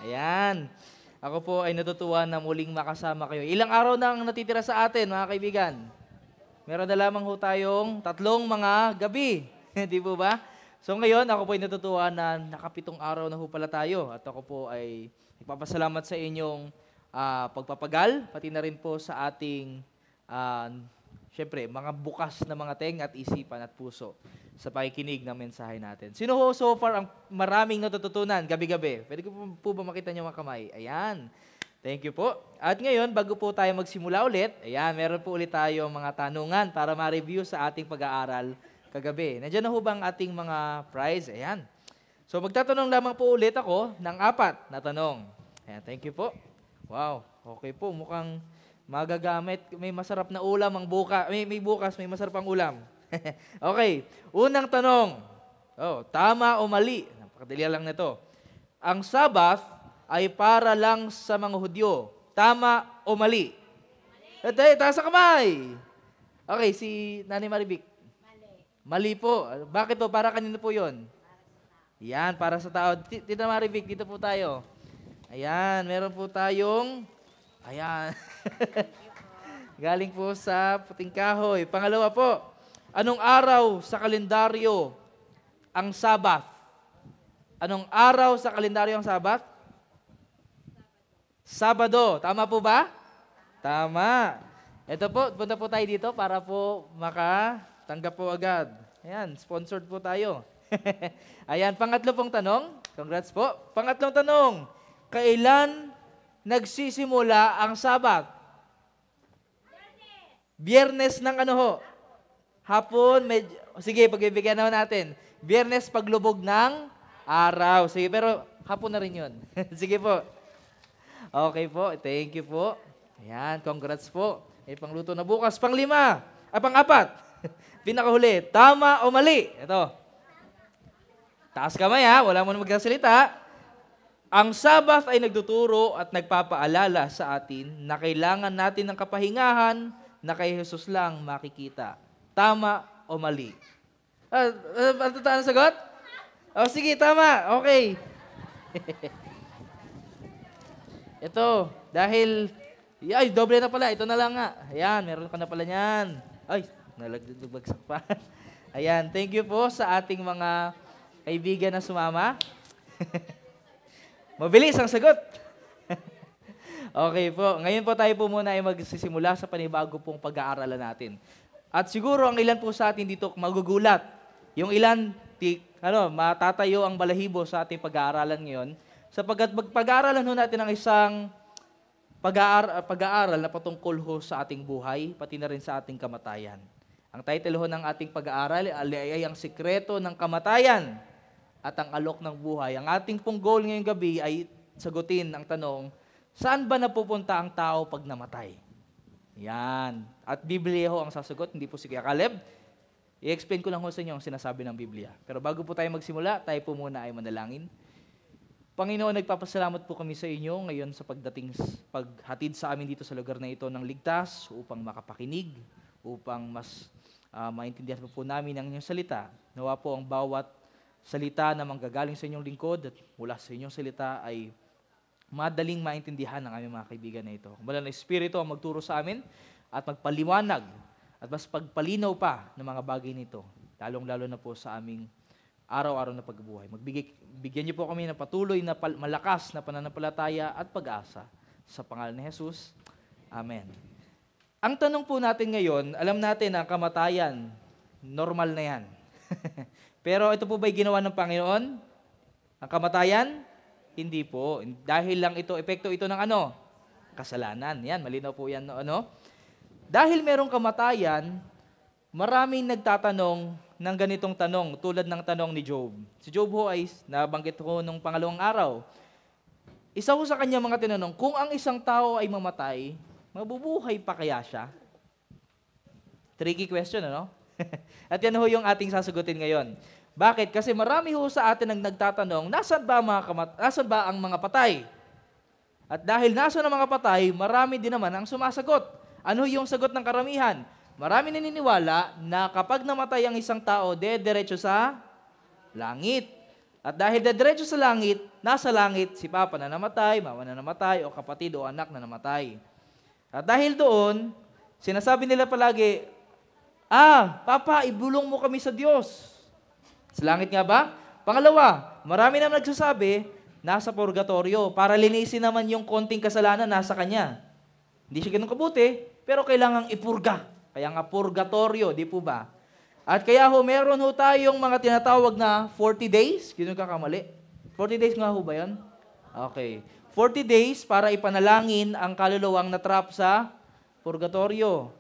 Ayan. Ako po ay natutuwa na muling makasama kayo. Ilang araw na ang natitira sa atin, mga kaibigan? Meron na lamang ho tayong tatlong mga gabi. Di po ba? So ngayon, ako po ay natutuwa na nakapitong araw na ho pala tayo. At ako po ay nagpapasalamat sa inyong uh, pagpapagal, pati na rin po sa ating uh, syempre, mga bukas na mga teng at isipan at puso sa pakikinig ng mensahe natin. Sino ho so far ang maraming natututunan gabi-gabi? Pwede ko po, ba makita niyo mga kamay? Ayan. Thank you po. At ngayon, bago po tayo magsimula ulit, ayan, meron po ulit tayo mga tanungan para ma-review sa ating pag-aaral kagabi. Nandiyan na ho ba ang ating mga prize? Ayan. So magtatanong lamang po ulit ako ng apat na tanong. Ayan, thank you po. Wow, okay po. Mukhang magagamit. May masarap na ulam ang bukas. May, may bukas, may masarap ang ulam. okay, unang tanong. Oh, tama o mali? Napakadali lang nito. Ang Sabbath ay para lang sa mga Hudyo. Tama o mali? Mali. Ito, eh, taas sa kamay. Okay, si Nanay Maribik. Mali. Mali po. Bakit po? Para kanino po yon? Yan, para sa tao. Tita Marivic, dito po tayo. Ayan, meron po tayong Ayan. Galing po sa puting kahoy. Pangalawa po, anong araw sa kalendaryo ang Sabbath? Anong araw sa kalendaryo ang Sabbath? Sabado. Tama po ba? Tama. Ito po, punta po tayo dito para po makatanggap po agad. Ayan, sponsored po tayo. Ayan, pangatlo pong tanong. Congrats po. Pangatlong tanong, kailan nagsisimula ang Sabat? Biyernes ng ano ho? Hapon, med- sige, pagbibigyan naman natin. Biyernes, paglubog ng araw. Sige, pero hapon na rin yun. sige po. Okay po, thank you po. Ayan, congrats po. May pangluto na bukas. Panglima, ah, pang-apat. Pinakahuli, tama o mali? Ito. Taas kamay ha, wala mo na magkasalita. Ang Sabbath ay nagtuturo at nagpapaalala sa atin na kailangan natin ng kapahingahan na kay Jesus lang makikita. Tama o mali? Ah, ah, ah ang sagot? Oh, sige, tama. Okay. Ito, dahil, ay, doble na pala. Ito na lang nga. Ayan, meron ka na pala niyan. Ay, nalagdugbagsak pa. Ayan, thank you po sa ating mga kaibigan na sumama. Mabilis ang sagot. okay po. Ngayon po tayo po muna ay magsisimula sa panibago pong pag-aaralan natin. At siguro ang ilan po sa atin dito magugulat. Yung ilan, ti, ano, matatayo ang balahibo sa ating pag-aaralan ngayon. Sapagkat pag-aaralan ho natin ang isang pag-aar- pag-aaral na patungkol ho sa ating buhay, pati na rin sa ating kamatayan. Ang title ho ng ating pag-aaral ay ang sikreto ng kamatayan at ang alok ng buhay. Ang ating pong goal ngayong gabi ay sagutin ang tanong, saan ba napupunta ang tao pag namatay? Yan. At Biblia ho ang sasagot, hindi po si Kuya Caleb. I-explain ko lang ho sa inyo ang sinasabi ng Biblia. Pero bago po tayo magsimula, tayo po muna ay manalangin. Panginoon, nagpapasalamat po kami sa inyo ngayon sa pagdating, paghatid sa amin dito sa lugar na ito ng ligtas upang makapakinig, upang mas uh, maintindihan po, po namin ang inyong salita. Nawa po ang bawat salita na manggagaling sa inyong lingkod at mula sa inyong salita ay madaling maintindihan ng aming mga kaibigan na ito. Kumbaga na Espiritu ang magturo sa amin at magpaliwanag at mas pagpalinaw pa ng mga bagay nito, lalong-lalo na po sa aming araw-araw na pagbubuhay. Magbigay, bigyan niyo po kami ng patuloy na pal- malakas na pananampalataya at pag-asa sa pangalan ni Jesus. Amen. Ang tanong po natin ngayon, alam natin na kamatayan, normal na yan. Pero ito po ba'y ginawa ng Panginoon? Ang kamatayan? Hindi po. Dahil lang ito, epekto ito ng ano? Kasalanan. Yan, malinaw po yan. No, ano? Dahil merong kamatayan, maraming nagtatanong ng ganitong tanong tulad ng tanong ni Job. Si Job ho ay nabanggit ko nung pangalawang araw. Isa ho sa kanya mga tinanong, kung ang isang tao ay mamatay, mabubuhay pa kaya siya? Tricky question, ano? At yan ho yung ating sasagutin ngayon. Bakit? Kasi marami ho sa atin ang nagtatanong, nasan ba, mga kamat- nasan ba ang mga patay? At dahil nasan ang mga patay, marami din naman ang sumasagot. Ano yung sagot ng karamihan? Marami naniniwala na kapag namatay ang isang tao, dediretso sa langit. At dahil dediretso sa langit, nasa langit, si papa na namatay, mama na namatay, o kapatid o anak na namatay. At dahil doon, sinasabi nila palagi, Ah, Papa, ibulong mo kami sa Diyos. Sa langit nga ba? Pangalawa, marami na nagsasabi, nasa purgatorio, para linisin naman yung konting kasalanan nasa Kanya. Hindi siya ganun kabuti, pero kailangang ipurga. Kaya nga purgatorio, di po ba? At kaya ho, meron ho tayong mga tinatawag na 40 days. Ganun kakamali. 40 days nga ho ba yan? Okay. 40 days para ipanalangin ang kaluluwang natrap sa purgatorio.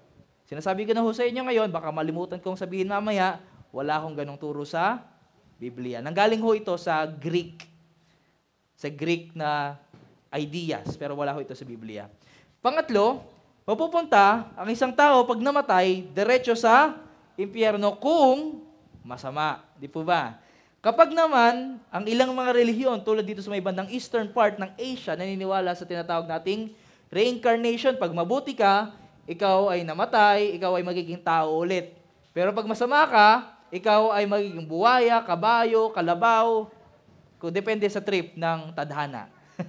Sinasabi ko na ho sa inyo ngayon, baka malimutan kong sabihin mamaya, wala akong ganong turo sa Biblia. Nanggaling ho ito sa Greek. Sa Greek na ideas, pero wala ho ito sa Biblia. Pangatlo, mapupunta ang isang tao pag namatay, diretso sa impyerno kung masama. Di po ba? Kapag naman, ang ilang mga relihiyon, tulad dito sa may bandang eastern part ng Asia, naniniwala sa tinatawag nating reincarnation, pag mabuti ka, ikaw ay namatay, ikaw ay magiging tao ulit. Pero pag masama ka, ikaw ay magiging buwaya, kabayo, kalabaw, kung depende sa trip ng tadhana.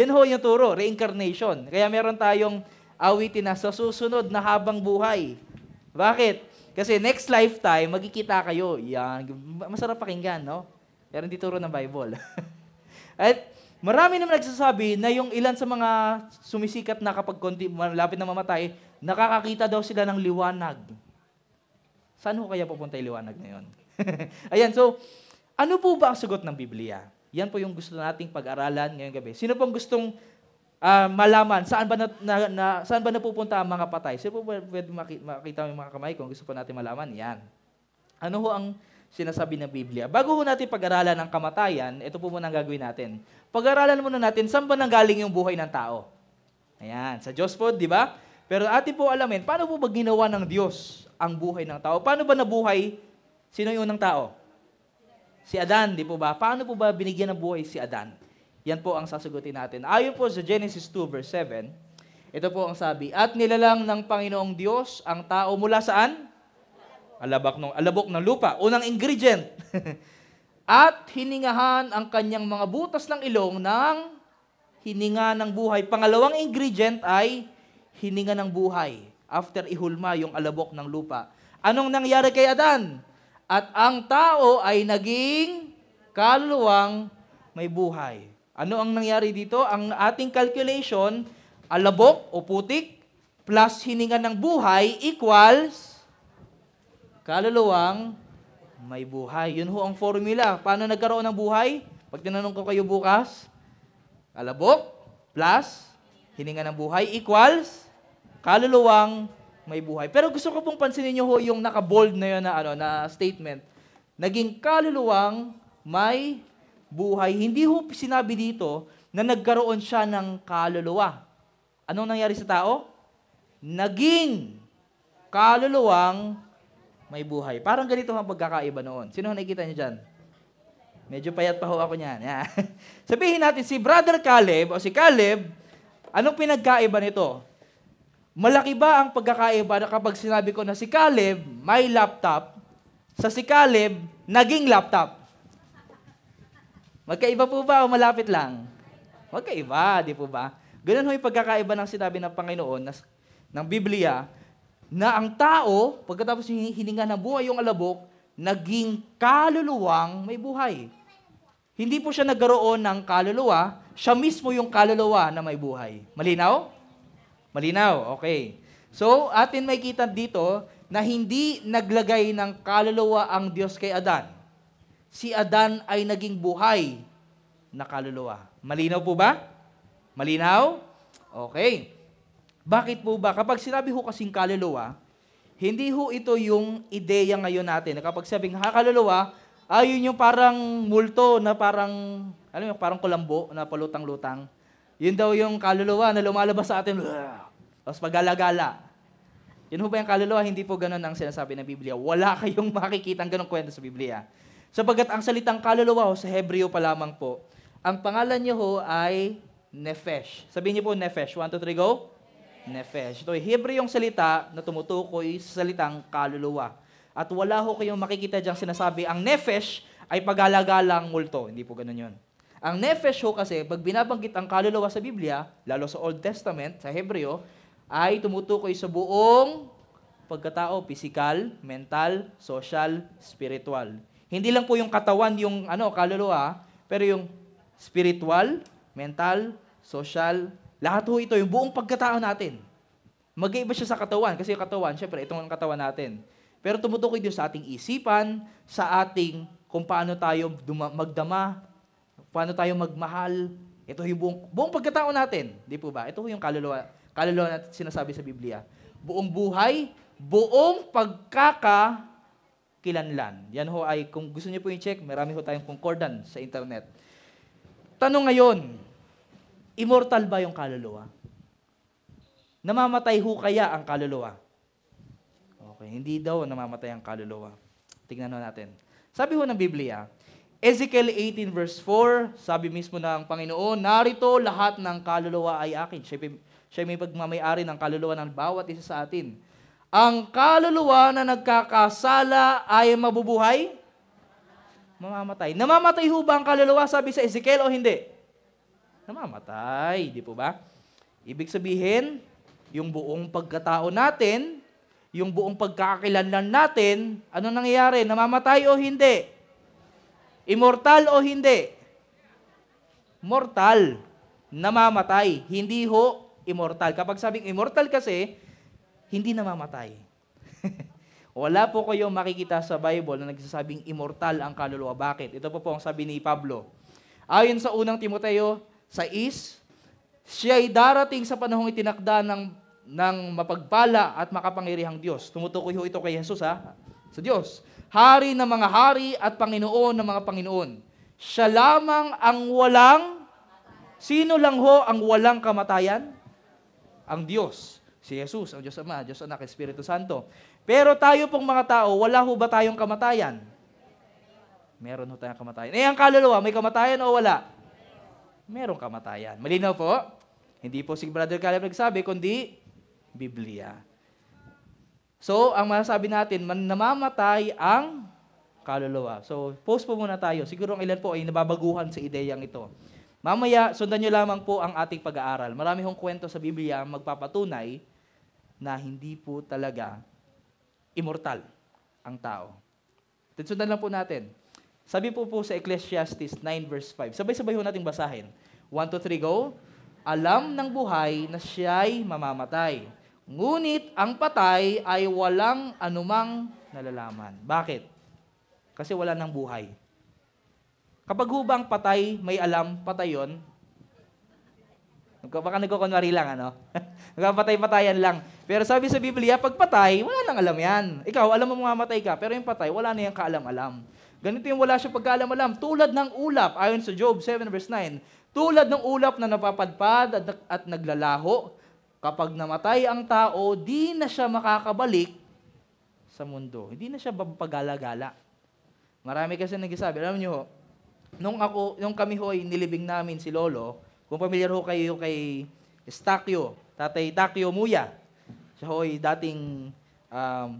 Yan ho yung turo, reincarnation. Kaya meron tayong awitin na sa susunod na habang buhay. Bakit? Kasi next lifetime, magkikita kayo. Yan. Masarap pakinggan, no? Meron dito turo ng Bible. At Marami naman nagsasabi na yung ilan sa mga sumisikat na kapag konti, malapit na mamatay, nakakakita daw sila ng liwanag. Saan ho kaya pupunta yung liwanag na yun? Ayan, so, ano po ba ang sagot ng Biblia? Yan po yung gusto nating pag-aralan ngayong gabi. Sino pong gustong uh, malaman saan ba na, na, na saan ba pupunta ang mga patay? Sino po pwede makita, makita yung mga kamay kung gusto po natin malaman? Yan. Ano ho ang sinasabi ng Biblia. Bago ho natin pag-aralan ang kamatayan, ito po muna ang gagawin natin. Pag-aralan muna natin saan ba nanggaling yung buhay ng tao. Ayan, sa Diyos po, di ba? Pero atin po alamin, paano po ba ginawa ng Diyos ang buhay ng tao? Paano ba nabuhay? Sino yung unang tao? Si Adan, di po ba? Paano po ba binigyan ng buhay si Adan? Yan po ang sasagutin natin. Ayon po sa Genesis 2 verse 7, ito po ang sabi, At nilalang ng Panginoong Diyos ang tao mula saan? alabak ng alabok ng lupa. Unang ingredient. At hiningahan ang kanyang mga butas ng ilong ng hininga ng buhay. Pangalawang ingredient ay hininga ng buhay after ihulma yung alabok ng lupa. Anong nangyari kay Adan? At ang tao ay naging kaluluwang may buhay. Ano ang nangyari dito? Ang ating calculation, alabok o putik plus hininga ng buhay equals kaluluwang may buhay. Yun ho ang formula. Paano nagkaroon ng buhay? Pag tinanong ko kayo bukas, kalabok plus hininga ng buhay equals kaluluwang may buhay. Pero gusto ko pong pansinin niyo ho yung naka-bold na yun na, ano, na statement. Naging kaluluwang may buhay. Hindi ho sinabi dito na nagkaroon siya ng kaluluwa. Anong nangyari sa tao? Naging kaluluwang may buhay. Parang ganito ang pagkakaiba noon. Sino nakikita niyo dyan? Medyo payat pa ho ako niyan. Yeah. Sabihin natin si Brother Caleb o si Caleb, anong pinagkaiba nito? Malaki ba ang pagkakaiba na kapag sinabi ko na si Caleb may laptop, sa si Caleb naging laptop? Magkaiba po ba o malapit lang? Magkaiba, di po ba? Ganun ho yung pagkakaiba ng sinabi ng Panginoon, na, ng Biblia, na ang tao, pagkatapos hininga ng buhay yung alabok, naging kaluluwang may buhay. Hindi po siya nagkaroon ng kaluluwa, siya mismo yung kaluluwa na may buhay. Malinaw? Malinaw, okay. So, atin may kita dito na hindi naglagay ng kaluluwa ang Diyos kay Adan. Si Adan ay naging buhay na kaluluwa. Malinaw po ba? Malinaw? Okay. Bakit po ba? Kapag sinabi ho kasing kaluluwa, hindi ho ito yung ideya ngayon natin. Kapag sabing ha, kaluluwa, ayun ah, yung parang multo na parang, alam mo, parang kulambo na palutang-lutang. Yun daw yung kaluluwa na lumalabas sa atin. Tapos pagalagala. Yun ho ba yung kaluluwa? Hindi po ganun ang sinasabi ng Biblia. Wala kayong makikita ganong kwento sa Biblia. Sabagat ang salitang kaluluwa ho, sa Hebreo pa lamang po, ang pangalan niya ho ay Nefesh. Sabihin niyo po Nefesh. One, two, three, go nefesh. Ito ay Hebrew yung salita na tumutukoy sa salitang kaluluwa. At wala ho kayong makikita diyang sinasabi, ang nefesh ay pagalagalang multo. Hindi po ganun yun. Ang nefesh ho kasi, pag binabanggit ang kaluluwa sa Biblia, lalo sa Old Testament, sa Hebreo, ay tumutukoy sa buong pagkatao, physical, mental, social, spiritual. Hindi lang po yung katawan yung ano, kaluluwa, pero yung spiritual, mental, social, lahat ho ito, yung buong pagkatao natin. Mag-iiba siya sa katawan, kasi yung katawan, syempre, itong ang katawan natin. Pero tumutukoy din sa ating isipan, sa ating kung paano tayo duma- magdama, paano tayo magmahal. Ito yung buong, buong pagkatao natin. Di po ba? Ito yung kaluluwa, kaluluwa natin sinasabi sa Biblia. Buong buhay, buong pagkaka kilanlan. Yan ho ay, kung gusto niyo po i-check, marami ho tayong concordance sa internet. Tanong ngayon, Immortal ba yung kaluluwa? Namamatay ho kaya ang kaluluwa? Okay, hindi daw namamatay ang kaluluwa. Tingnan natin. Sabi ho ng Biblia, Ezekiel 18 verse 4, sabi mismo ng Panginoon, narito lahat ng kaluluwa ay akin. Siya, siya may pagmamayari ng kaluluwa ng bawat isa sa atin. Ang kaluluwa na nagkakasala ay mabubuhay? Mamamatay. Namamatay ho ba ang kaluluwa sabi sa Ezekiel o hindi? namamatay, di po ba? Ibig sabihin, yung buong pagkatao natin, yung buong pagkakakilanlan natin, ano nangyayari? Namamatay o hindi? Immortal o hindi? Mortal. Namamatay. Hindi ho immortal. Kapag sabing immortal kasi, hindi namamatay. Wala po kayong makikita sa Bible na nagsasabing immortal ang kaluluwa. Bakit? Ito po po ang sabi ni Pablo. Ayon sa unang Timoteo 6, siya ay darating sa panahong itinakda ng, ng mapagpala at makapangyarihang Diyos. Tumutukoy ho ito kay Jesus, ha? Sa Diyos. Hari ng mga hari at Panginoon ng mga Panginoon. Siya lamang ang walang, sino lang ho ang walang kamatayan? Ang Diyos. Si Jesus, ang Diyos Ama, Diyos Anak, Espiritu Santo. Pero tayo pong mga tao, wala ho ba tayong kamatayan? Meron ho tayong kamatayan. Eh, ang kaluluwa, may kamatayan o wala? merong kamatayan. Malinaw po? Hindi po si Brother Caleb nagsabi, kundi Biblia. So, ang masasabi natin, man namamatay ang kaluluwa. So, post po muna tayo. Siguro ang ilan po ay nababaguhan sa ideyang ito. Mamaya, sundan nyo lamang po ang ating pag-aaral. Marami hong kwento sa Biblia ang magpapatunay na hindi po talaga immortal ang tao. Then sundan lang po natin. Sabi po po sa Ecclesiastes 9 verse 5. Sabay-sabay ho nating basahin. 1, 2, 3, go. Alam ng buhay na siya'y mamamatay. Ngunit ang patay ay walang anumang nalalaman. Bakit? Kasi wala ng buhay. Kapag hubang patay, may alam, patay yon. Baka nagkukunwari lang, ano? nagpapatay patayan lang. Pero sabi sa Biblia, pag patay, wala nang alam yan. Ikaw, alam mo mamamatay ka, pero yung patay, wala na yung kaalam-alam. Ganito yung wala siya pagkaalam-alam. Tulad ng ulap, ayon sa Job 7 verse 9, tulad ng ulap na napapadpad at, at naglalaho, kapag namatay ang tao, di na siya makakabalik sa mundo. Hindi na siya papagala-gala. Marami kasi nagsasabi, alam niyo, nung ako, nung kami ho ay nilibing namin si Lolo, kung pamilyar ho kayo kay Stakyo, Tatay Takyo Muya. Siya ho dating um,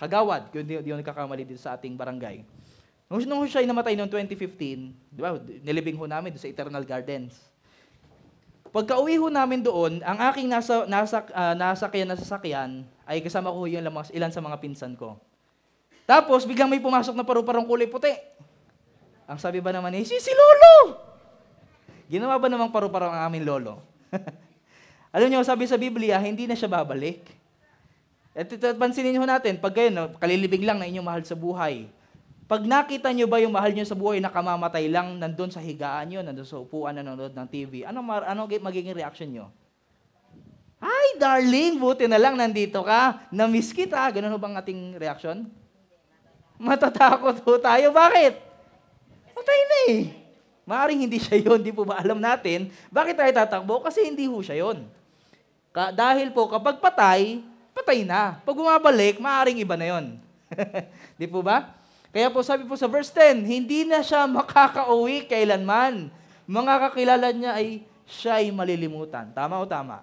kagawad, kung di, di, di nagkakamali dito sa ating barangay. Nung siya ay namatay noong 2015, di ba, nilibing ho namin sa Eternal Gardens. Pagka-uwi ho namin doon, ang aking nasa, nasa, uh, nasakyan na sasakyan ay kasama ko yung lamang, ilan sa mga pinsan ko. Tapos, biglang may pumasok na paru-parong kulay puti. Ang sabi ba naman eh, si, si Lolo! Ginawa ba namang paru-parong ang aming Lolo? Alam niyo, sabi sa Biblia, hindi na siya babalik. At, at pansinin nyo natin, pag kayo, kalilibing lang na inyong mahal sa buhay, pag nakita nyo ba yung mahal nyo sa buhay na kamamatay lang, nandun sa higaan nyo, nandun sa upuan, nanonood ng TV, ano, ano magiging reaction nyo? Ay, darling, buti na lang nandito ka. Namiss kita. Ganun bang ating reaction? Matatakot ho tayo. Bakit? Patay na eh. Maaring hindi siya yon, Hindi po ba alam natin. Bakit tayo tatakbo? Kasi hindi ho siya yon. Ka- dahil po kapag patay, patay na. Pag bumabalik, maaring iba na yon. Hindi po ba? Kaya po sabi po sa verse 10, hindi na siya makakauwi kailanman. Mga kakilala niya ay siya ay malilimutan. Tama o tama?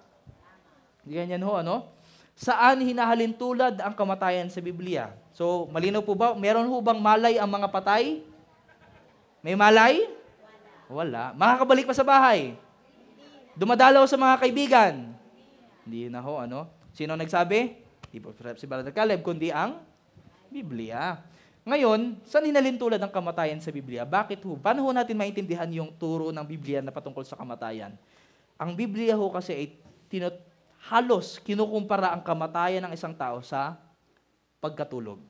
Ganyan ho, ano? Saan hinahalin tulad ang kamatayan sa Biblia? So, malinaw po ba? Meron ho bang malay ang mga patay? May malay? Wala. Makakabalik pa sa bahay? Dumadalaw sa mga kaibigan? Hindi na ho, ano? Sino nagsabi? Hindi po si Brother Caleb, kundi ang Biblia. Ngayon, saan hinalin tulad ng kamatayan sa Biblia? Bakit ho? Paano ho natin maintindihan yung turo ng Biblia na patungkol sa kamatayan? Ang Biblia ho kasi ay tinut- halos kinukumpara ang kamatayan ng isang tao sa pagkatulog.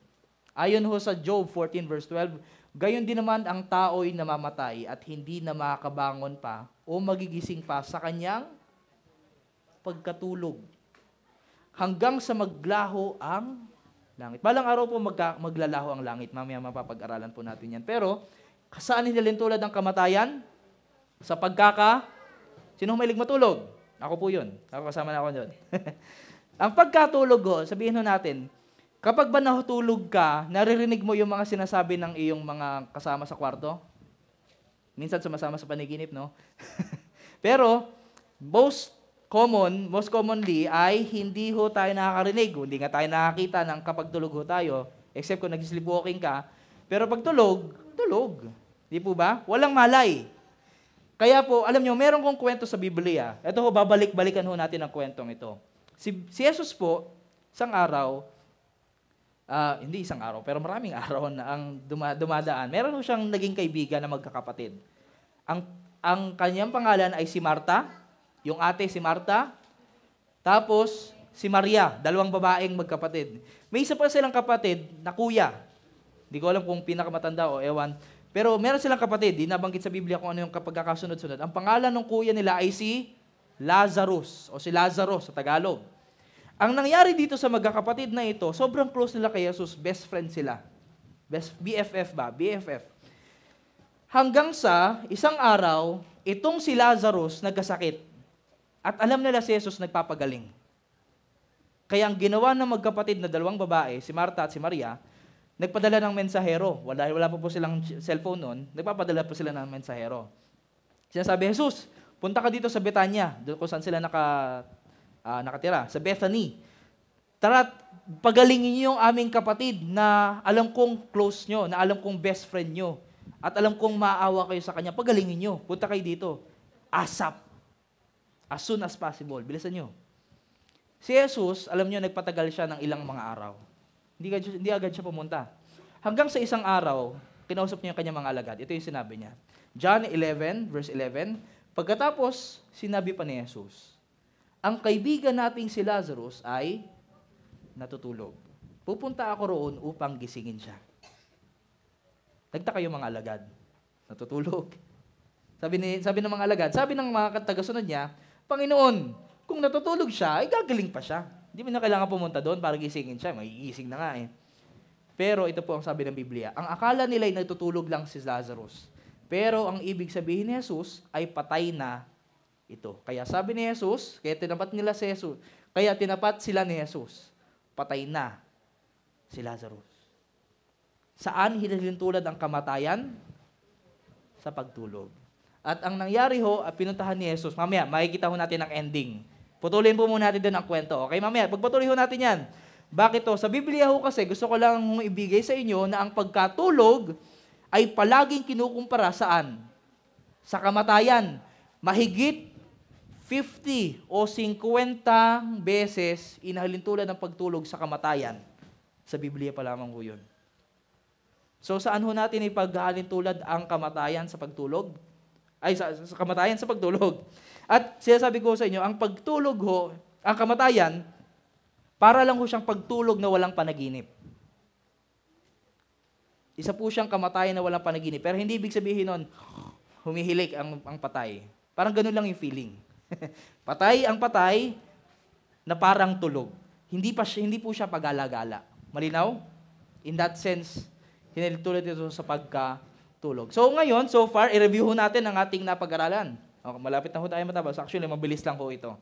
Ayon ho sa Job 14 verse 12, gayon din naman ang tao'y namamatay at hindi na makakabangon pa o magigising pa sa kanyang pagkatulog hanggang sa maglaho ang langit. Balang araw po magka, maglalaho ang langit. Mamaya mapapag-aralan po natin yan. Pero, saan tulad ang kamatayan? Sa pagkaka... Sino mahilig matulog? Ako po yun. Ako kasama na ako yun. ang pagkatulog ho, sabihin ho natin, kapag ba nahutulog ka, naririnig mo yung mga sinasabi ng iyong mga kasama sa kwarto? Minsan sumasama sa paniginip, no? Pero, most common, most commonly, ay hindi ho tayo nakakarinig. Hindi nga tayo nakakita ng kapag tulog ho tayo, except kung nag-sleepwalking ka. Pero pag tulog, tulog. Di po ba? Walang malay. Kaya po, alam nyo, meron kong kwento sa Biblia. Ito ho, babalik-balikan ho natin ang kwentong ito. Si, si Jesus po, isang araw, uh, hindi isang araw, pero maraming araw na ang duma, dumadaan. Meron ho siyang naging kaibigan na magkakapatid. Ang, ang kanyang pangalan ay si Martha, yung ate si Marta, tapos si Maria, dalawang babaeng magkapatid. May isa pa silang kapatid na kuya. Hindi ko alam kung pinakamatanda o ewan. Pero meron silang kapatid, di nabanggit sa Biblia kung ano yung pagkakasunod-sunod. Ang pangalan ng kuya nila ay si Lazarus o si Lazaro sa Tagalog. Ang nangyari dito sa magkakapatid na ito, sobrang close nila kay Jesus, best friend sila. Best, BFF ba? BFF. Hanggang sa isang araw, itong si Lazarus nagkasakit. At alam nila si Jesus nagpapagaling. Kaya ang ginawa ng magkapatid na dalawang babae, si Marta at si Maria, nagpadala ng mensahero. Wala, wala pa po silang cellphone noon, nagpapadala po sila ng mensahero. Sinasabi, Jesus, punta ka dito sa Betania, doon kung saan sila naka, uh, nakatira, sa Bethany. Tara, pagalingin niyo yung aming kapatid na alam kong close nyo, na alam kong best friend nyo, at alam kong maawa kayo sa kanya, pagalingin niyo, punta kayo dito. Asap As soon as possible. Bilisan nyo. Si Jesus, alam nyo, nagpatagal siya ng ilang mga araw. Hindi, hindi agad siya pumunta. Hanggang sa isang araw, kinausap niya yung kanyang mga alagad. Ito yung sinabi niya. John 11, verse 11, Pagkatapos, sinabi pa ni Jesus, Ang kaibigan nating si Lazarus ay natutulog. Pupunta ako roon upang gisingin siya. Nagtaka kayo mga alagad. Natutulog. Sabi, ni, sabi ng mga alagad, sabi ng mga taga niya, Panginoon, kung natutulog siya, ay gagaling pa siya. Hindi mo na kailangan pumunta doon para gisingin siya. Magigising na nga eh. Pero ito po ang sabi ng Biblia. Ang akala nila ay natutulog lang si Lazarus. Pero ang ibig sabihin ni Jesus ay patay na ito. Kaya sabi ni Jesus, kaya tinapat nila si Jesus, kaya tinapat sila ni Jesus. Patay na si Lazarus. Saan hinahintulad ang kamatayan? Sa pagtulog. At ang nangyari ho, pinuntahan ni Jesus. Mamaya, makikita ho natin ang ending. Putulin po muna natin doon ang kwento. Okay, mamaya, pagpatuloy ho natin yan. Bakit to? Sa Biblia ho kasi, gusto ko lang ibigay sa inyo na ang pagkatulog ay palaging kinukumpara saan? Sa kamatayan. Mahigit 50 o 50 beses inahalintulad ng pagtulog sa kamatayan. Sa Biblia pa lamang ho yun. So saan ho natin tulad ang kamatayan sa pagtulog? ay sa, sa kamatayan sa pagtulog. At sinasabi ko sa inyo, ang pagtulog ho, ang kamatayan, para lang ho siyang pagtulog na walang panaginip. Isa po siyang kamatayan na walang panaginip. Pero hindi ibig sabihin nun, humihilik ang, ang patay. Parang ganun lang yung feeling. patay ang patay na parang tulog. Hindi, pa, siya, hindi po siya pagala-gala. Malinaw? In that sense, hiniltulad ito sa pagka tulog. So ngayon, so far, i-review ho natin ang ating napag-aralan. Okay, malapit na ho tayo matapos. Actually, mabilis lang ho ito.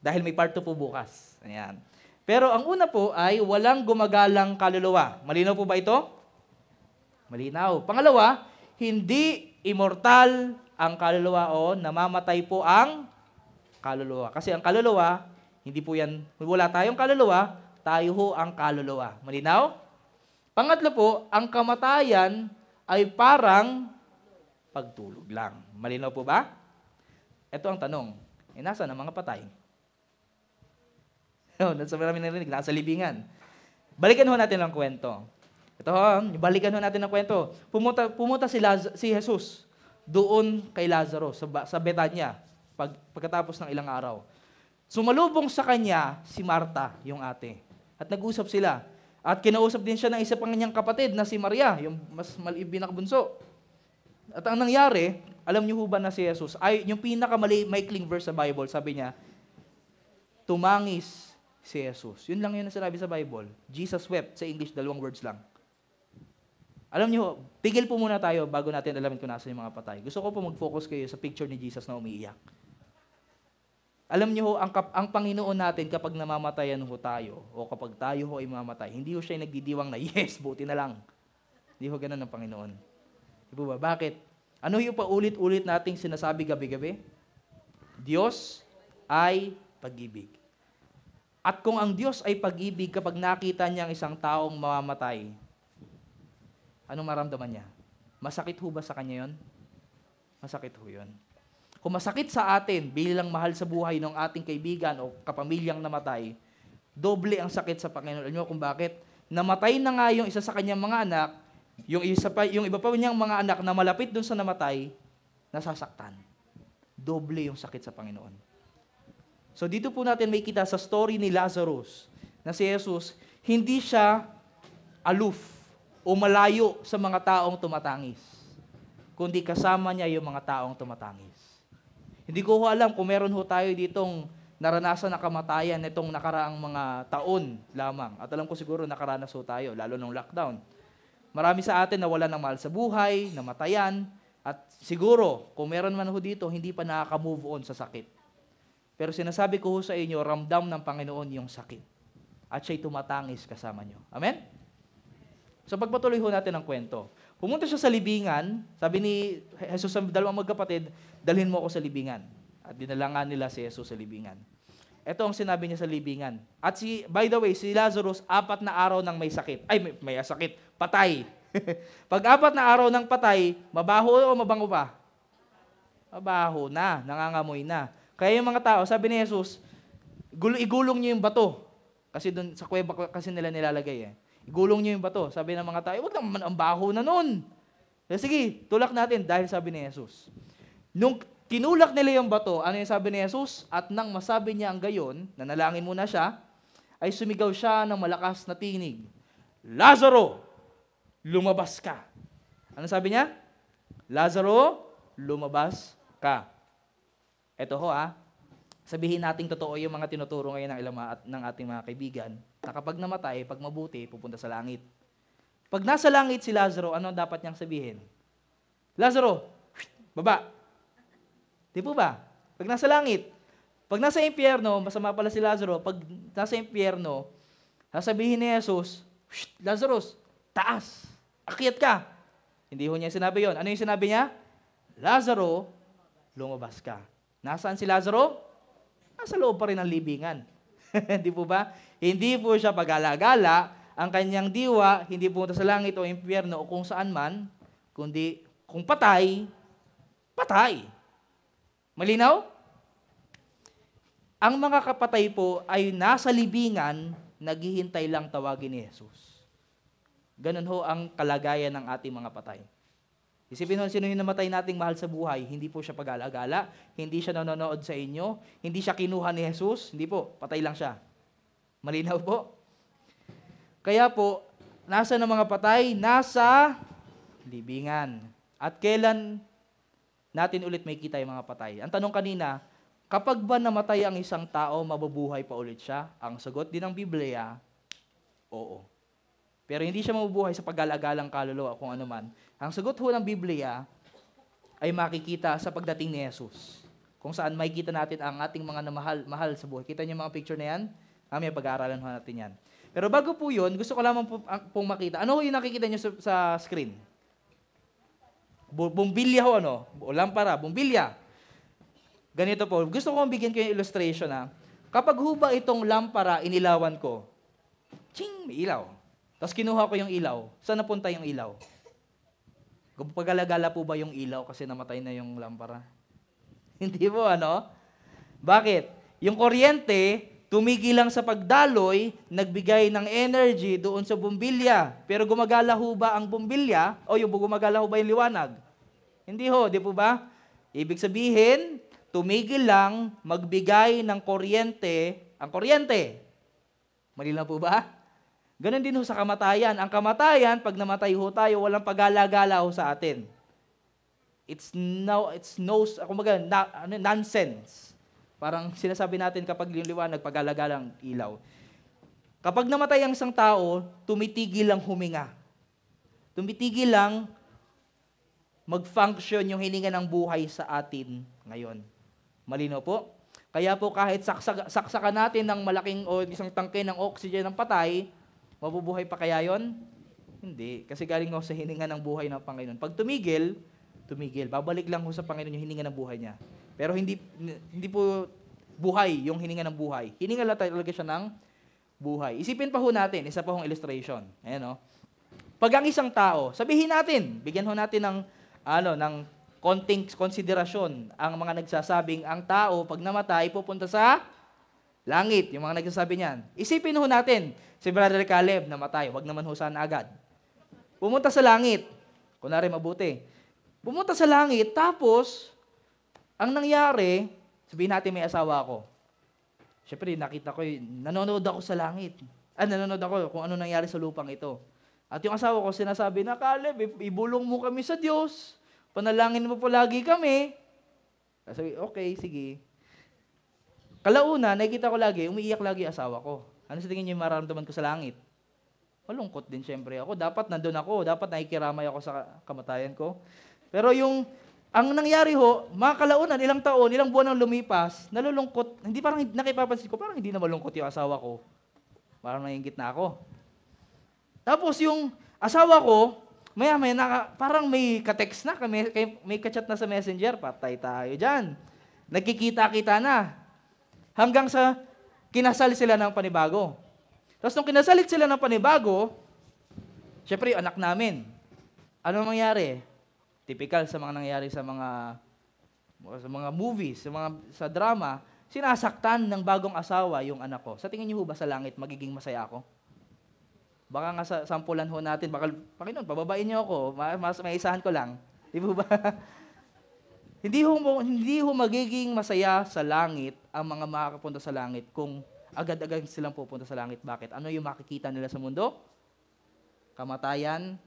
Dahil may part 2 po bukas. Ayan. Pero ang una po ay walang gumagalang kaluluwa. Malinaw po ba ito? Malinaw. Pangalawa, hindi immortal ang kaluluwa o namamatay po ang kaluluwa. Kasi ang kaluluwa, hindi po yan, wala tayong kaluluwa, tayo ho ang kaluluwa. Malinaw? Pangatlo po, ang kamatayan ay parang pagtulog lang. Malinaw po ba? Ito ang tanong. Eh, nasa ang mga patay? No, oh, nasa marami narinig, nasa libingan. Balikan ho natin ang kwento. Ito ho, balikan ho natin ang kwento. Pumunta, pumunta si, Laz- si Jesus doon kay Lazaro sa, sa Betanya pag, pagkatapos ng ilang araw. Sumalubong sa kanya si Marta, yung ate. At nag-usap sila. At kinausap din siya ng isa pang kanyang kapatid na si Maria, yung mas malibin na bunso. At ang nangyari, alam niyo ba na si Jesus, ay yung pinakamaikling verse sa Bible, sabi niya, tumangis si Jesus. Yun lang yun ang sinabi sa Bible. Jesus wept, sa English, dalawang words lang. Alam niyo, tigil po muna tayo bago natin alamin kung nasan yung mga patay. Gusto ko po mag-focus kayo sa picture ni Jesus na umiiyak. Alam niyo ho, ang, kap- ang Panginoon natin kapag namamatayan ho tayo, o kapag tayo ho ay mamatay, hindi ho siya nagdidiwang na, yes, buti na lang. Hindi ho ganun ang Panginoon. Di ba? Bakit? Ano yung paulit-ulit nating sinasabi gabi-gabi? Diyos ay pag-ibig. At kung ang Diyos ay pag-ibig kapag nakita niya ang isang taong mamamatay, ano maramdaman niya? Masakit ho ba sa kanya yon? Masakit ho yon. Kung masakit sa atin bilang mahal sa buhay ng ating kaibigan o kapamilyang namatay, doble ang sakit sa Panginoon. Alam niyo kung bakit? Namatay na nga yung isa sa kanyang mga anak, yung, isa pa, yung iba pa niyang mga anak na malapit dun sa namatay, nasasaktan. Doble yung sakit sa Panginoon. So dito po natin may kita sa story ni Lazarus na si Jesus, hindi siya aloof o malayo sa mga taong tumatangis, kundi kasama niya yung mga taong tumatangis. Hindi ko ho alam kung meron ho tayo ditong naranasan na kamatayan nitong nakaraang mga taon lamang. At alam ko siguro nakaranas ho tayo, lalo nung lockdown. Marami sa atin nawala ng mahal sa buhay, namatayan, at siguro, kung meron man ho dito, hindi pa nakaka-move on sa sakit. Pero sinasabi ko ho sa inyo, ramdam ng Panginoon yung sakit. At siya'y tumatangis kasama nyo. Amen? So pagpatuloy ho natin ang kwento. Pumunta siya sa libingan. Sabi ni Jesus sa dalawang magkapatid, dalhin mo ako sa libingan. At dinalangan nila si Jesus sa libingan. Ito ang sinabi niya sa libingan. At si, by the way, si Lazarus, apat na araw nang may sakit. Ay, may, may sakit. Patay. Pag apat na araw nang patay, mabaho o mabango pa? Mabaho na, nangangamoy na. Kaya yung mga tao, sabi ni Jesus, igulong niyo yung bato. Kasi doon sa kuweba kasi nila nilalagay eh. Igulong niyo yung bato. Sabi ng mga tao, eh, wag naman ang baho na nun. Eh, sige, tulak natin dahil sabi ni Jesus. Nung tinulak nila yung bato, ano yung sabi ni Jesus? At nang masabi niya ang gayon, na nalangin muna siya, ay sumigaw siya ng malakas na tinig. Lazaro, lumabas ka. Ano sabi niya? Lazaro, lumabas ka. Ito ho ah, sabihin nating totoo yung mga tinuturo ngayon ng ilang at ng ating mga kaibigan na kapag namatay, pag mabuti, pupunta sa langit. Pag nasa langit si Lazaro, ano dapat niyang sabihin? Lazaro, baba. Di po ba? Pag nasa langit, pag nasa impyerno, masama pala si Lazaro, pag nasa impyerno, sasabihin ni Jesus, Lazarus, taas, akyat ka. Hindi ho niya sinabi yon. Ano yung sinabi niya? Lazaro, lumabas ka. Nasaan si Lazaro? nasa loob pa rin ang libingan. hindi po ba? Hindi po siya pagala-gala. Ang kanyang diwa, hindi pumunta sa langit o impyerno o kung saan man, kundi kung patay, patay. Malinaw? Ang mga kapatay po ay nasa libingan, naghihintay lang tawagin ni Jesus. Ganun ho ang kalagayan ng ating mga patay. Isipin mo, sino yung namatay nating mahal sa buhay? Hindi po siya pag-alagala, hindi siya nanonood sa inyo, hindi siya kinuha ni Jesus, hindi po, patay lang siya. Malinaw po? Kaya po, nasa ng mga patay? Nasa libingan. At kailan natin ulit may kita yung mga patay? Ang tanong kanina, kapag ba namatay ang isang tao, mabubuhay pa ulit siya? Ang sagot din ng Biblia, oo. Pero hindi siya mabubuhay sa pag paggalagalang kaluluwa kung ano man. Ang sagot ho ng Biblia ay makikita sa pagdating ni Jesus. Kung saan makikita natin ang ating mga namahal mahal sa buhay. Kita niyo mga picture na yan? Kami pag-aaralan ho natin yan. Pero bago po yun, gusto ko lamang po, ah, pong makita. Ano ho yung nakikita niyo sa, sa screen? Bumbilya ho ano? O lampara, bumbilya. Ganito po. Gusto ko bigyan kayo ng illustration ha. Kapag huba itong lampara, inilawan ko. Ching! May ilaw. Tapos kinuha ko yung ilaw. Saan napunta yung ilaw? Pagalagala po ba yung ilaw kasi namatay na yung lampara? Hindi po, ano? Bakit? Yung kuryente, tumigil lang sa pagdaloy, nagbigay ng energy doon sa bumbilya. Pero gumagala ho ba ang bumbilya? O yung gumagala ho ba yung liwanag? Hindi ho, di po ba? Ibig sabihin, tumigil lang magbigay ng kuryente ang kuryente. Mali lang po ba? Ganon din ho sa kamatayan. Ang kamatayan, pag namatay ho tayo, walang pagala-gala ho sa atin. It's no, it's no, kumaga, na, ano, nonsense. Parang sinasabi natin kapag yung liwanag, pagalagalang ilaw. Kapag namatay ang isang tao, tumitigil lang huminga. Tumitigil lang mag-function yung hininga ng buhay sa atin ngayon. Malino po? Kaya po kahit saksaka, saksakan natin ng malaking o isang tangke ng oxygen ng patay, Mabubuhay pa kaya yon? Hindi. Kasi galing ako sa hininga ng buhay ng Panginoon. Pag tumigil, tumigil. Babalik lang ho sa Panginoon yung hininga ng buhay niya. Pero hindi, hindi po buhay yung hininga ng buhay. Hininga lang talaga siya ng buhay. Isipin pa ho natin, isa pa hong illustration. Ayan o. Oh. No? Pag ang isang tao, sabihin natin, bigyan ho natin ng, ano, ng konting konsiderasyon ang mga nagsasabing ang tao pag namatay pupunta sa langit, yung mga nagsasabi niyan. Isipin ho natin, Si Brother Caleb, namatay. Huwag naman husan agad. Pumunta sa langit. Kunwari mabuti. Pumunta sa langit, tapos, ang nangyari, sabihin natin may asawa ako. Siyempre, nakita ko, nanonood ako sa langit. Ah, nanonood ako kung ano nangyari sa lupang ito. At yung asawa ko sinasabi na, Caleb, ibulong mo kami sa Diyos. Panalangin mo palagi kami. Sabi, okay, sige. Kalauna, nakikita ko lagi, umiiyak lagi asawa ko. Ano sa tingin niyo yung mararamdaman ko sa langit? Malungkot din siyempre ako. Dapat nandun ako. Dapat nakikiramay ako sa kamatayan ko. Pero yung, ang nangyari ho, mga kalaunan, ilang taon, ilang buwan nang lumipas, nalulungkot. Hindi parang nakipapansin ko, parang hindi na malungkot yung asawa ko. Parang naiingit na ako. Tapos yung asawa ko, maya maya naka, parang may ka-text na, may, may ka-chat na sa messenger, patay tayo dyan. Nagkikita-kita na. Hanggang sa kinasal sila ng panibago. Tapos nung kinasalit sila ng panibago, syempre anak namin. Ano mangyari? Typical sa mga nangyari sa mga sa mga movies, sa mga sa drama, sinasaktan ng bagong asawa yung anak ko. Sa tingin niyo ho ba sa langit magiging masaya ako? Baka nga sa sampulan ho natin, baka, Panginoon, pababain niyo ako, mas may isahan ko lang. Di ba? hindi ho, hindi ho magiging masaya sa langit ang mga makakapunta sa langit kung agad-agad silang pupunta sa langit. Bakit? Ano yung makikita nila sa mundo? Kamatayan,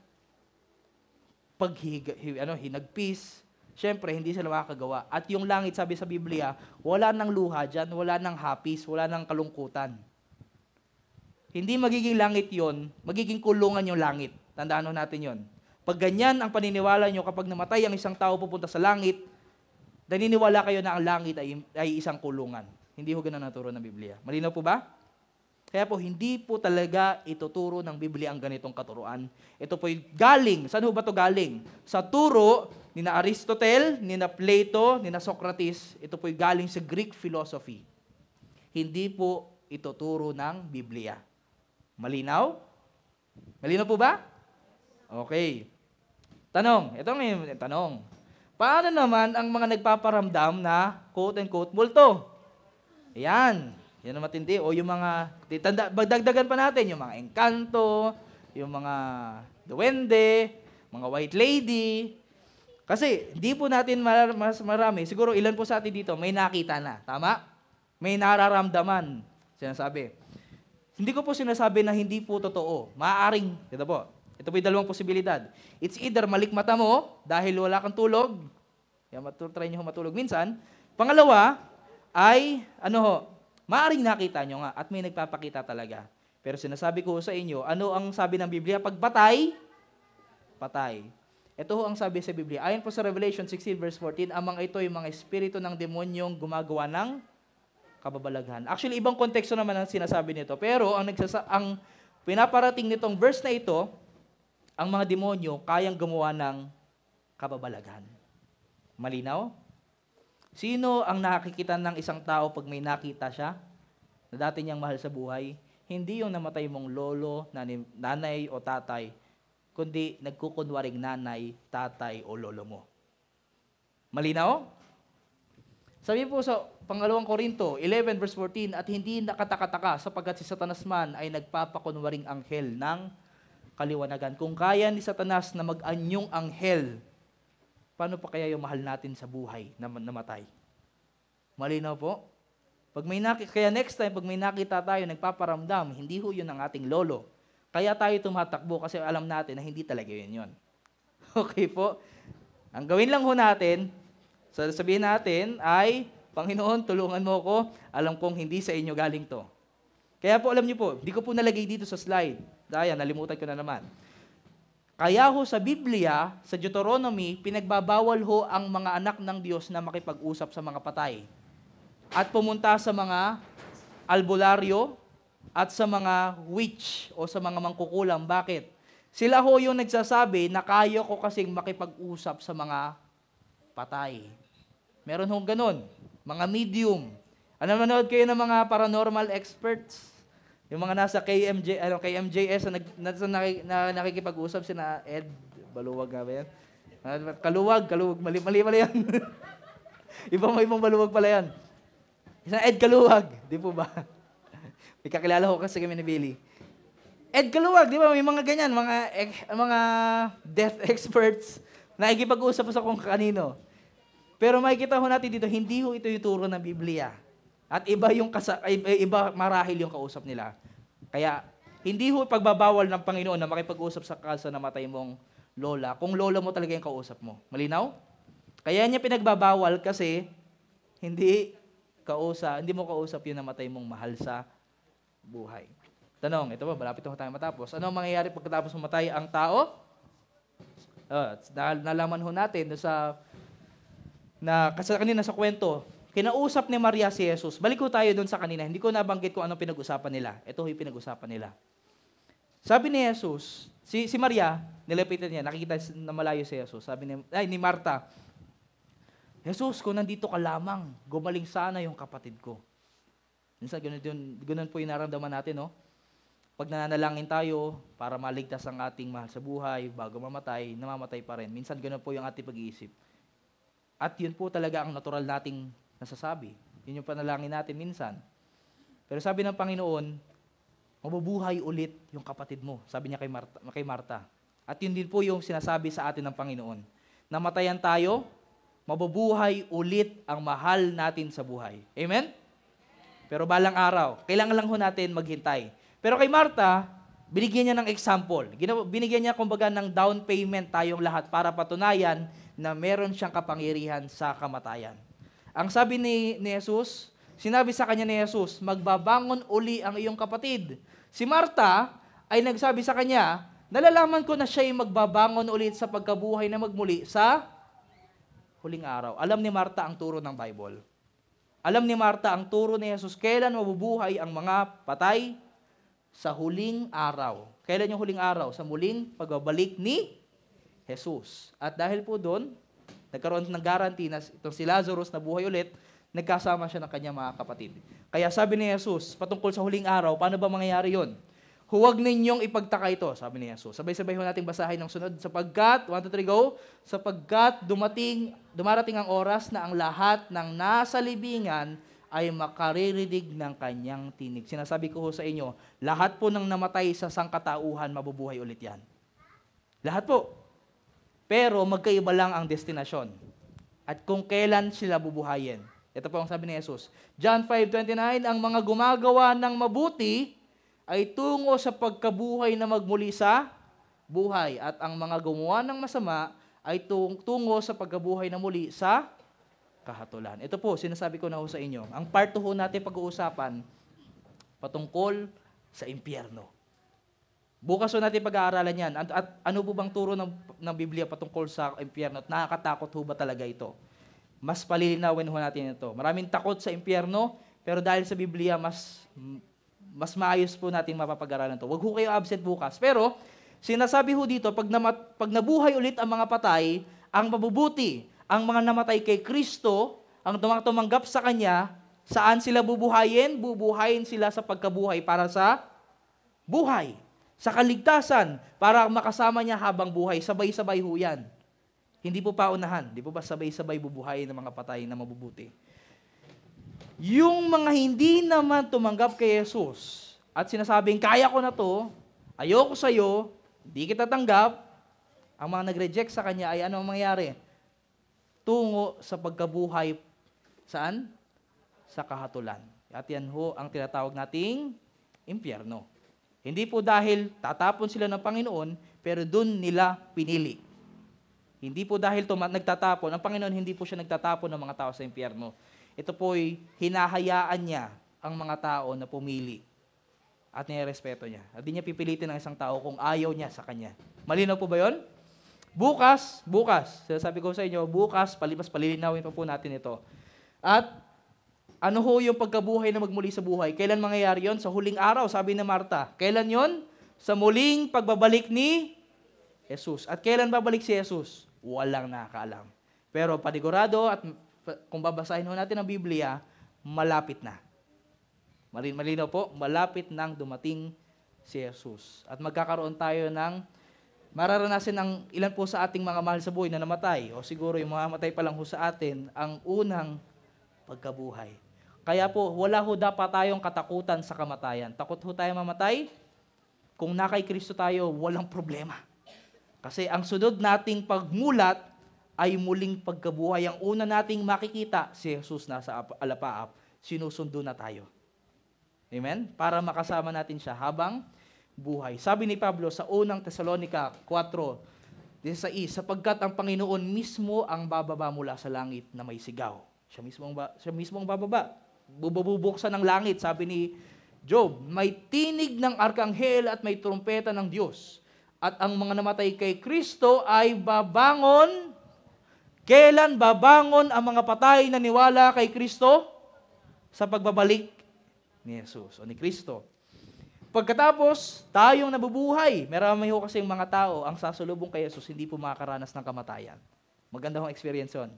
paghig ano, hinagpis, Siyempre, hindi sila makakagawa. At yung langit, sabi sa Biblia, wala nang luha dyan, wala nang hapis, wala nang kalungkutan. Hindi magiging langit yon, magiging kulungan yung langit. Tandaan natin yon. Pag ganyan ang paniniwala nyo, kapag namatay ang isang tao pupunta sa langit, naniniwala kayo na ang langit ay, ay isang kulungan. Hindi ho ganun naturo ng Biblia. Malinaw po ba? Kaya po, hindi po talaga ituturo ng Biblia ang ganitong katuruan. Ito po galing. Saan ho ba to galing? Sa turo ni na Aristotle, ni na Plato, ni na Socrates, ito po galing sa Greek philosophy. Hindi po ituturo ng Biblia. Malinaw? Malinaw po ba? Okay. Tanong. Ito ngayon, tanong. Paano naman ang mga nagpaparamdam na quote-unquote multo? Ayan. Yan ang matindi. O yung mga, titanda, bagdagdagan pa natin, yung mga engkanto, yung mga duwende, mga white lady. Kasi hindi po natin mar- mas marami. Siguro ilan po sa atin dito may nakita na. Tama? May nararamdaman. Sinasabi. Hindi ko po sinasabi na hindi po totoo. Maaring, dito po, ito po yung dalawang posibilidad. It's either malikmata mo dahil wala kang tulog. Kaya matur- try nyo matulog minsan. Pangalawa ay, ano ho, maaring nakita nyo nga at may nagpapakita talaga. Pero sinasabi ko sa inyo, ano ang sabi ng Biblia? Pag patay, patay. Ito ho ang sabi sa Biblia. Ayon po sa Revelation 16 verse 14, ang ito yung mga espiritu ng demonyong gumagawa ng kababalaghan. Actually, ibang konteksto naman ang sinasabi nito. Pero ang, nagsasa- ang pinaparating nitong verse na ito ang mga demonyo kayang gumawa ng kababalagan. Malinaw? Sino ang nakikita ng isang tao pag may nakita siya na dati niyang mahal sa buhay? Hindi yung namatay mong lolo, nanay o tatay, kundi nagkukunwaring nanay, tatay o lolo mo. Malinaw? Sabi po sa pangalawang Korinto, 11 verse 14, at hindi nakatakataka sapagkat si Satanas man ay nagpapakunwaring anghel ng kaliwanagan. Kung kaya ni Satanas na mag-anyong anghel, paano pa kaya yung mahal natin sa buhay na namatay? Malinaw po? Pag may nakita, kaya next time, pag may nakita tayo, nagpaparamdam, hindi ho yun ang ating lolo. Kaya tayo tumatakbo kasi alam natin na hindi talaga yun yun. Okay po? Ang gawin lang ho natin, sabihin natin ay, Panginoon, tulungan mo ko. Alam kong hindi sa inyo galing to. Kaya po, alam niyo po, hindi ko po nalagay dito sa slide. Daya, nalimutan ko na naman. Kaya ho sa Biblia, sa Deuteronomy, pinagbabawal ho ang mga anak ng Diyos na makipag-usap sa mga patay. At pumunta sa mga albularyo at sa mga witch o sa mga mangkukulam. Bakit? Sila ho yung nagsasabi na kaya ko kasing makipag-usap sa mga patay. Meron hong ganun. Mga medium. Ano manood kayo ng mga paranormal experts? Yung mga nasa KMJ, ano, KMJS na, na, na, na nakikipag-usap si na Ed, baluwag nga ba yan? Ah, kaluwag, kaluwag, mali, mali pala yan. ibang, ibang baluwag pala yan. Isa Ed Kaluwag, di po ba? May kakilala ko kasi kami ni Billy. Ed Kaluwag, di ba? May mga ganyan, mga, ek, mga death experts na ikipag-usap sa kung kanino. Pero makikita ho natin dito, hindi ho ito yung turo ng Biblia. At iba yung kasa, iba marahil yung kausap nila. Kaya hindi ho pagbabawal ng Panginoon na makipag-usap sa kalsa na matay mong lola kung lola mo talaga yung kausap mo. Malinaw? Kaya niya pinagbabawal kasi hindi kausa, hindi mo kausap yung namatay mong mahal sa buhay. Tanong, ito ba, malapit na tayo matapos. Ano ang mangyayari pagkatapos mamatay ang tao? Uh, nalaman ho natin sa na kasi kanina sa kwento, Kinausap ni Maria si Jesus. Balik ko tayo doon sa kanina. Hindi ko nabanggit kung ano pinag-usapan nila. Ito yung pinag-usapan nila. Sabi ni Jesus, si, si Maria, nilapitan niya, nakikita na malayo si Jesus. Sabi ni, ay, ni Marta, Jesus, kung nandito ka lamang, gumaling sana yung kapatid ko. Minsan, ganun, yun, ganun po yung naramdaman natin, no? Pag nananalangin tayo para maligtas ang ating mahal sa buhay, bago mamatay, namamatay pa rin. Minsan, ganun po yung ating pag-iisip. At yun po talaga ang natural nating nasasabi. Yun yung panalangin natin minsan. Pero sabi ng Panginoon, mabubuhay ulit yung kapatid mo. Sabi niya kay Marta. Kay Marta. At yun din po yung sinasabi sa atin ng Panginoon. Namatayan tayo, mabubuhay ulit ang mahal natin sa buhay. Amen? Pero balang araw, kailangan lang ho natin maghintay. Pero kay Marta, binigyan niya ng example. Binigyan niya kumbaga ng down payment tayong lahat para patunayan na meron siyang kapangyarihan sa kamatayan. Ang sabi ni, ni Jesus, sinabi sa kanya ni Jesus, magbabangon uli ang iyong kapatid. Si Marta ay nagsabi sa kanya, nalalaman ko na siya ay magbabangon ulit sa pagkabuhay na magmuli sa huling araw. Alam ni Marta ang turo ng Bible. Alam ni Marta ang turo ni Jesus, kailan mabubuhay ang mga patay? Sa huling araw. Kailan yung huling araw? Sa muling pagbabalik ni Jesus. At dahil po doon, Nagkaroon ng guarantee na itong si Lazarus na buhay ulit, nagkasama siya ng kanyang mga kapatid. Kaya sabi ni Jesus, patungkol sa huling araw, paano ba mangyayari yon? Huwag ninyong ipagtaka ito, sabi ni Jesus. Sabay-sabay ho nating basahin ng sunod. Sapagkat, 1, 2, 3, go. Sapagkat dumating, dumarating ang oras na ang lahat ng nasa libingan ay makaririnig ng kanyang tinig. Sinasabi ko ho sa inyo, lahat po ng namatay sa sangkatauhan, mabubuhay ulit yan. Lahat po. Pero magkaiba lang ang destinasyon. At kung kailan sila bubuhayin. Ito po ang sabi ni Jesus. John 5.29, Ang mga gumagawa ng mabuti ay tungo sa pagkabuhay na magmuli sa buhay. At ang mga gumawa ng masama ay tungo sa pagkabuhay na muli sa kahatulan. Ito po, sinasabi ko na ho sa inyo. Ang part 2 ho natin pag-uusapan patungkol sa impyerno. Bukas po natin pag-aaralan yan. At, at ano po bang turo ng, ng Biblia patungkol sa impyerno? At nakakatakot ho ba talaga ito? Mas palilinawin ho natin ito. Maraming takot sa impyerno, pero dahil sa Biblia, mas, mas maayos po natin mapapag-aralan ito. Huwag ho kayo absent bukas. Pero, sinasabi ho dito, pag, namat, pag nabuhay ulit ang mga patay, ang mabubuti, ang mga namatay kay Kristo, ang tumanggap sa Kanya, saan sila bubuhayin? Bubuhayin sila sa pagkabuhay para sa buhay sa kaligtasan para makasama niya habang buhay. Sabay-sabay ho yan. Hindi po paunahan. Di po ba sabay-sabay bubuhayin ng mga patay na mabubuti? Yung mga hindi naman tumanggap kay Jesus at sinasabing, kaya ko na to, ayoko sa iyo, hindi kita tanggap, ang mga nag-reject sa kanya ay ano ang mangyayari? Tungo sa pagkabuhay, saan? Sa kahatulan. At yan ho ang tinatawag nating impyerno. Hindi po dahil tatapon sila ng Panginoon, pero doon nila pinili. Hindi po dahil tuma- nagtatapon, ang Panginoon hindi po siya nagtatapon ng mga tao sa impyerno. Ito po'y hinahayaan niya ang mga tao na pumili at nirespeto niya. At di niya pipilitin ang isang tao kung ayaw niya sa kanya. Malinaw po ba yon? Bukas, bukas, sabi ko sa inyo, bukas, palipas palilinawin pa po natin ito. At ano ho yung pagkabuhay na magmuli sa buhay? Kailan mangyayari yon? Sa huling araw, sabi ni Marta. Kailan yon? Sa muling pagbabalik ni Jesus. At kailan babalik si Jesus? Walang nakakaalam. Pero panigurado at kung babasahin ho natin ang Biblia, malapit na. malino po, malapit nang dumating si Jesus. At magkakaroon tayo ng mararanasan ng ilan po sa ating mga mahal sa buhay na namatay o siguro yung mga matay pa lang ho sa atin ang unang pagkabuhay. Kaya po, wala ho dapat tayong katakutan sa kamatayan. Takot ho tayo mamatay? Kung na kay Kristo tayo, walang problema. Kasi ang sunod nating pagmulat ay muling pagkabuhay. Ang una nating makikita, si Jesus nasa alapaap, sinusundo na tayo. Amen? Para makasama natin siya habang buhay. Sabi ni Pablo sa unang Tesalonica 4:16, sapagkat ang Panginoon mismo ang bababa mula sa langit na may sigaw. Siya mismo ang, ba- siya mismo ang bababa bububuksan ng langit, sabi ni Job, may tinig ng arkanghel at may trumpeta ng Diyos. At ang mga namatay kay Kristo ay babangon. Kailan babangon ang mga patay na niwala kay Kristo? Sa pagbabalik ni Jesus o ni Kristo. Pagkatapos, tayong nabubuhay. Marami ho kasing mga tao ang sasulubong kay Jesus hindi po makakaranas ng kamatayan. Maganda hong experience yun.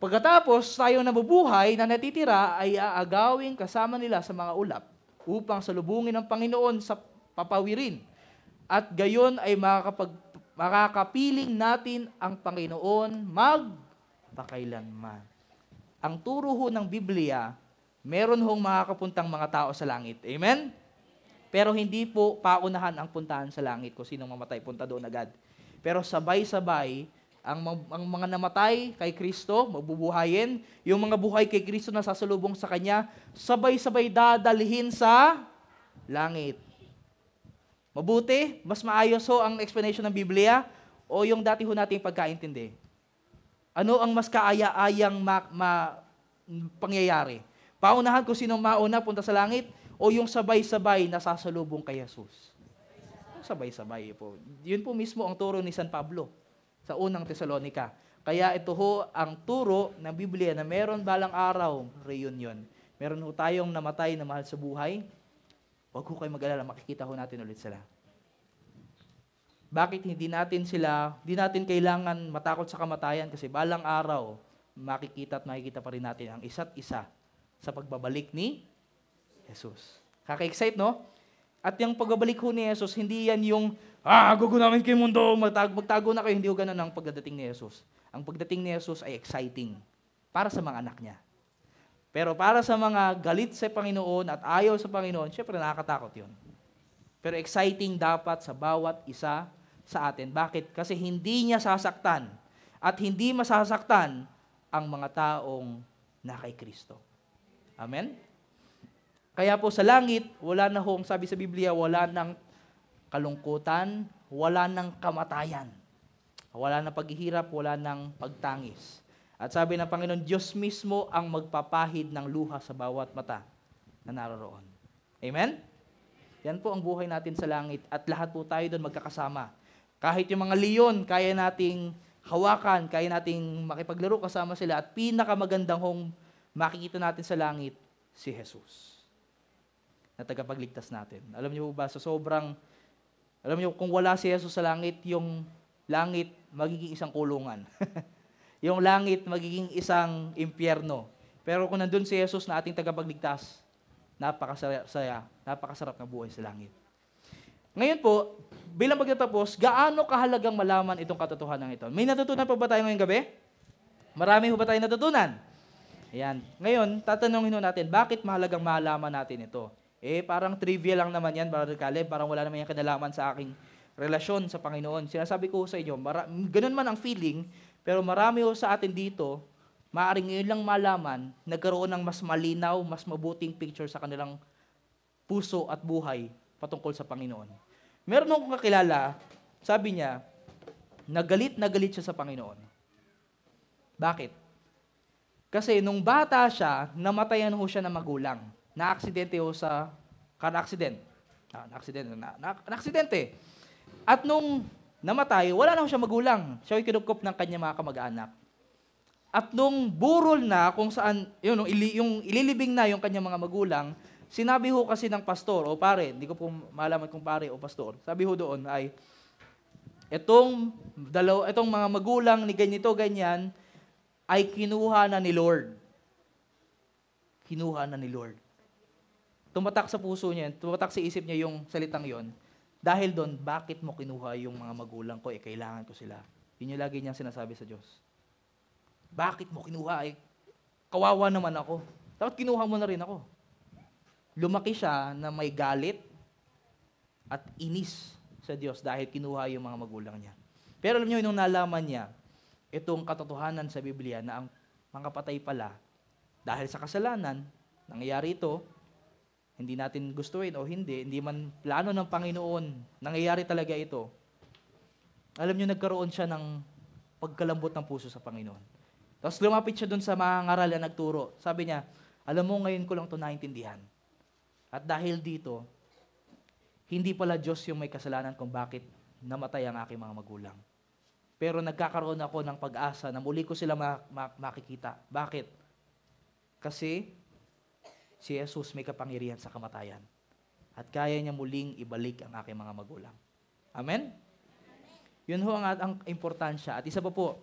Pagkatapos tayo nabubuhay na natitira ay aagawin kasama nila sa mga ulap upang salubungin ng Panginoon sa papawirin. At gayon ay makakapag, makakapiling natin ang Panginoon magpakailanman. Ang turo ho ng Biblia, meron hong makakapuntang mga tao sa langit. Amen? Pero hindi po paunahan ang puntahan sa langit kung sinong mamatay, punta doon agad. Pero sabay-sabay, ang, ang mga namatay kay Kristo, mabubuhayin. Yung mga buhay kay Kristo na sasalubong sa Kanya, sabay-sabay dadalhin sa langit. Mabuti, mas maayos ho ang explanation ng Biblia o yung dati ho nating pagkaintindi. Ano ang mas kaaya-ayang ma, ma, pangyayari? Paunahan kung sino mauna punta sa langit o yung sabay-sabay na sasalubong kay Jesus. Sabay-sabay po. Yun po mismo ang turo ni San Pablo sa unang Tesalonika. Kaya ito ho ang turo ng Biblia na meron balang araw reunion. Meron ho tayong namatay na mahal sa buhay. Huwag ho kayo mag-alala, makikita ho natin ulit sila. Bakit hindi natin sila, hindi natin kailangan matakot sa kamatayan kasi balang araw makikita at makikita pa rin natin ang isa't isa sa pagbabalik ni Jesus. Kaka-excite, no? At yung pagbabalik ho ni Jesus, hindi yan yung ah, gugunawin ko yung mundo, magtago, magtago na kayo. Hindi ko ganun ang pagdating ni Jesus. Ang pagdating ni Jesus ay exciting para sa mga anak niya. Pero para sa mga galit sa Panginoon at ayaw sa Panginoon, syempre nakakatakot yun. Pero exciting dapat sa bawat isa sa atin. Bakit? Kasi hindi niya sasaktan at hindi masasaktan ang mga taong na kay Kristo. Amen? Kaya po sa langit, wala na hong, sabi sa Biblia, wala nang kalungkutan, wala ng kamatayan. Wala ng paghihirap, wala ng pagtangis. At sabi ng Panginoon, Diyos mismo ang magpapahid ng luha sa bawat mata na naroroon. Amen? Yan po ang buhay natin sa langit at lahat po tayo doon magkakasama. Kahit yung mga leon, kaya nating hawakan, kaya nating makipaglaro kasama sila at pinakamagandang hong makikita natin sa langit, si Jesus na tagapagligtas natin. Alam niyo po ba, sa sobrang alam niyo, kung wala si Jesus sa langit, yung langit magiging isang kulungan. yung langit magiging isang impyerno. Pero kung nandun si Jesus na ating tagapagligtas, napakasaya, napakasarap na buhay sa langit. Ngayon po, bilang pagtatapos, gaano kahalagang malaman itong katotohanan ito? May natutunan pa ba tayo ngayong gabi? Marami ba tayo natutunan? Ayan. Ngayon, tatanungin natin, bakit mahalagang malaman natin ito? Eh, parang trivial lang naman yan, Brother Caleb. Parang wala naman yung kinalaman sa aking relasyon sa Panginoon. Sinasabi ko sa inyo, mara- ganun man ang feeling, pero marami ho sa atin dito, maaaring ngayon lang malaman, nagkaroon ng mas malinaw, mas mabuting picture sa kanilang puso at buhay patungkol sa Panginoon. Meron akong kakilala, sabi niya, nagalit na galit siya sa Panginoon. Bakit? Kasi nung bata siya, namatayan ho siya ng magulang na-aksidente ho sa, car accident. Ah, na-aksidente, na, na, na-aksidente. At nung namatay, wala na ho siya magulang. Siya ay kinukup ng kanya mga kamag-anak. At nung burol na kung saan, yun, yung, ili, yung ililibing na yung kanyang mga magulang, sinabi ho kasi ng pastor o pare, hindi ko po malaman kung pare o pastor, sabi ho doon ay, itong, dalaw, itong mga magulang ni ganito, ganyan, ay kinuha na ni Lord. Kinuha na ni Lord tumatak sa puso niya, tumatak sa isip niya yung salitang yon. Dahil doon, bakit mo kinuha yung mga magulang ko? Eh, kailangan ko sila. Yun yung lagi niyang sinasabi sa Diyos. Bakit mo kinuha? Eh, kawawa naman ako. Dapat kinuha mo na rin ako. Lumaki siya na may galit at inis sa Diyos dahil kinuha yung mga magulang niya. Pero alam niyo, nung nalaman niya, itong katotohanan sa Biblia na ang mga patay pala, dahil sa kasalanan, nangyayari ito, hindi natin gustuin o hindi, hindi man plano ng Panginoon, nangyayari talaga ito. Alam nyo, nagkaroon siya ng pagkalambot ng puso sa Panginoon. Tapos lumapit siya doon sa mga ngaral na nagturo. Sabi niya, alam mo, ngayon ko lang ito naintindihan. At dahil dito, hindi pala Diyos yung may kasalanan kung bakit namatay ang aking mga magulang. Pero nagkakaroon ako ng pag-asa na muli ko sila ma- ma- makikita. Bakit? Kasi si Jesus may kapangyarihan sa kamatayan. At kaya niya muling ibalik ang aking mga magulang. Amen? Yun ho ang, ang importansya. At isa pa po,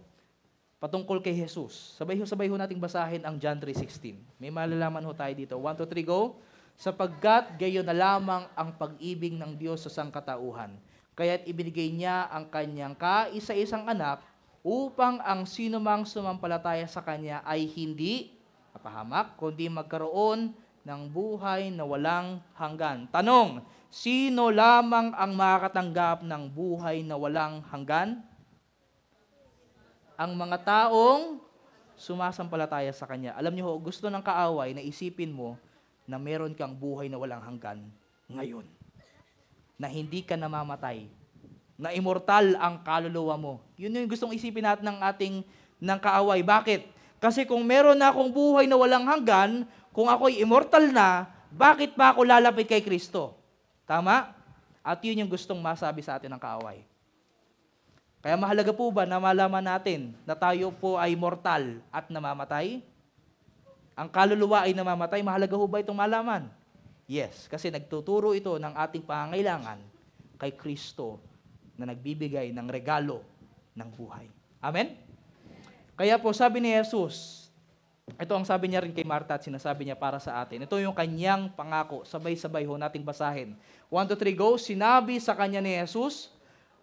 patungkol kay Jesus. Sabay sabay ho nating basahin ang John 3.16. May malalaman ho tayo dito. 1, 2, 3, go. Sapagkat gayon na lamang ang pag-ibig ng Diyos sa sangkatauhan. Kaya't ibinigay niya ang kanyang kaisa-isang anak upang ang sinumang sumampalataya sa kanya ay hindi napahamak, kundi magkaroon ng buhay na walang hanggan. Tanong, sino lamang ang makakatanggap ng buhay na walang hanggan? Ang mga taong sumasampalataya sa Kanya. Alam niyo gusto ng kaaway na isipin mo na meron kang buhay na walang hanggan ngayon. Na hindi ka namamatay. Na immortal ang kaluluwa mo. Yun yung gustong isipin natin ng ating ng kaaway. Bakit? Kasi kung meron na akong buhay na walang hanggan, kung ako'y immortal na, bakit pa ako lalapit kay Kristo? Tama? At yun yung gustong masabi sa atin ng kaaway. Kaya mahalaga po ba na malaman natin na tayo po ay mortal at namamatay? Ang kaluluwa ay namamatay, mahalaga po ba itong malaman? Yes, kasi nagtuturo ito ng ating pangangailangan kay Kristo na nagbibigay ng regalo ng buhay. Amen? Kaya po sabi ni Jesus, ito ang sabi niya rin kay Martha at sinasabi niya para sa atin. Ito yung kanyang pangako. Sabay-sabay ho nating basahin. 1, 2, 3, go. Sinabi sa kanya ni Jesus,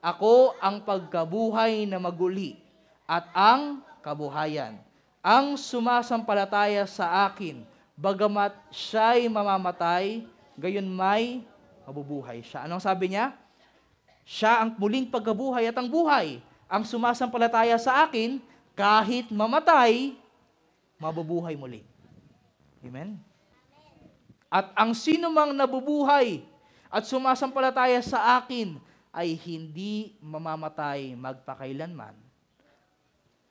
Ako ang pagkabuhay na maguli at ang kabuhayan. Ang sumasampalataya sa akin, bagamat siya'y mamamatay, gayon may mabubuhay siya. Anong sabi niya? Siya ang muling pagkabuhay at ang buhay. Ang sumasampalataya sa akin, kahit mamatay, mabubuhay muli. Amen? At ang sino mang nabubuhay at sumasampalataya sa akin ay hindi mamamatay magpakailanman.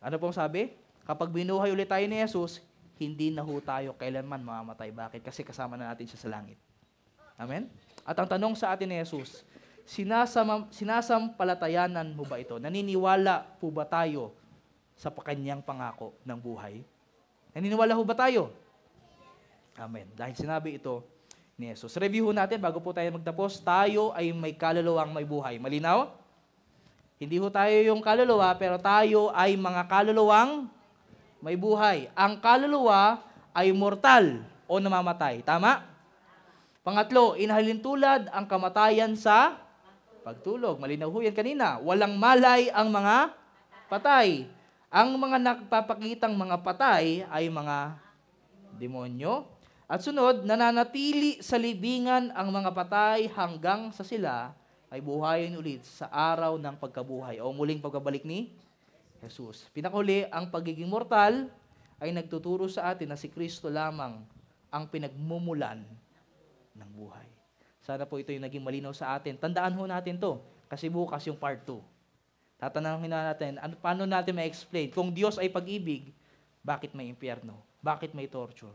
Ano pong sabi? Kapag binuhay ulit tayo ni Jesus, hindi na ho tayo kailanman mamamatay. Bakit? Kasi kasama na natin siya sa langit. Amen? At ang tanong sa atin ni Jesus, sinasam, sinasampalatayanan mo ba ito? Naniniwala po ba tayo sa kanyang pangako ng buhay? Naniniwala ho ba tayo? Amen. Dahil sinabi ito ni Jesus. Review ho natin bago po tayo magtapos. Tayo ay may kaluluwang may buhay. Malinaw? Hindi ho tayo yung kaluluwa, pero tayo ay mga kaluluwang may buhay. Ang kaluluwa ay mortal o namamatay. Tama? Pangatlo, inhalin tulad ang kamatayan sa pagtulog. Malinaw ho yan kanina. Walang malay ang mga patay. Ang mga nagpapakitang mga patay ay mga demonyo. At sunod, nananatili sa libingan ang mga patay hanggang sa sila ay buhayin ulit sa araw ng pagkabuhay o muling pagbabalik ni Jesus. Pinakuli, ang pagiging mortal ay nagtuturo sa atin na si Kristo lamang ang pinagmumulan ng buhay. Sana po ito yung naging malinaw sa atin. Tandaan ho natin to kasi bukas yung part 2. Tatanungin na natin, ano, paano natin ma-explain? Kung Diyos ay pag-ibig, bakit may impyerno? Bakit may torture?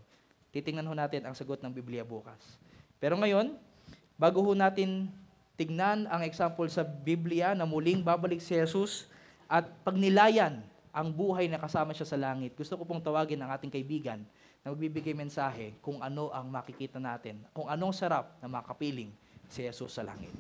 Titingnan ho natin ang sagot ng Biblia bukas. Pero ngayon, bago ho natin tignan ang example sa Biblia na muling babalik si Jesus at pagnilayan ang buhay na kasama siya sa langit, gusto ko pong tawagin ang ating kaibigan na magbibigay mensahe kung ano ang makikita natin, kung anong sarap na makapiling si Jesus sa langit.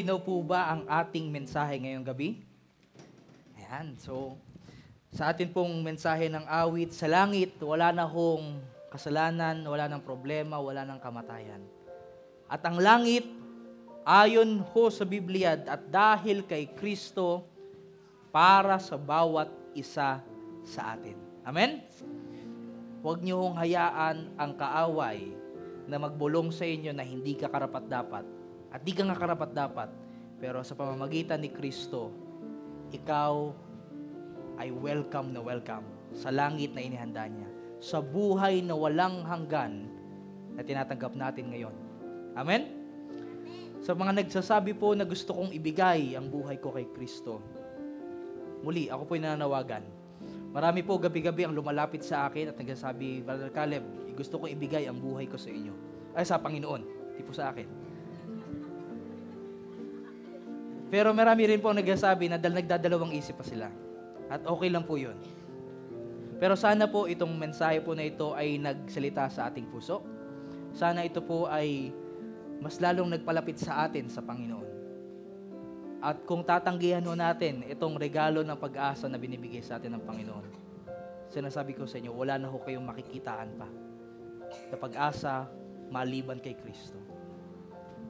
Malinaw po ba ang ating mensahe ngayong gabi? Ayan, so sa atin pong mensahe ng awit, sa langit, wala na hong kasalanan, wala ng problema, wala ng kamatayan. At ang langit, ayon ho sa Biblia at dahil kay Kristo, para sa bawat isa sa atin. Amen? Huwag niyo hong hayaan ang kaaway na magbulong sa inyo na hindi ka karapat dapat at di ka nga karapat dapat. Pero sa pamamagitan ni Kristo, ikaw ay welcome na welcome sa langit na inihanda niya. Sa buhay na walang hanggan na tinatanggap natin ngayon. Amen? Sa mga nagsasabi po na gusto kong ibigay ang buhay ko kay Kristo, muli, ako po'y nananawagan. Marami po gabi-gabi ang lumalapit sa akin at nagsasabi, Brother Caleb, gusto kong ibigay ang buhay ko sa inyo. Ay, sa Panginoon, di po sa akin. Pero marami rin po ang nagsasabi na dal nagdadalawang isip pa sila. At okay lang po yun. Pero sana po itong mensahe po na ito ay nagsalita sa ating puso. Sana ito po ay mas lalong nagpalapit sa atin sa Panginoon. At kung tatanggihan ho natin itong regalo ng pag-asa na binibigay sa atin ng Panginoon, sinasabi ko sa inyo, wala na ho kayong makikitaan pa na pag-asa maliban kay Kristo.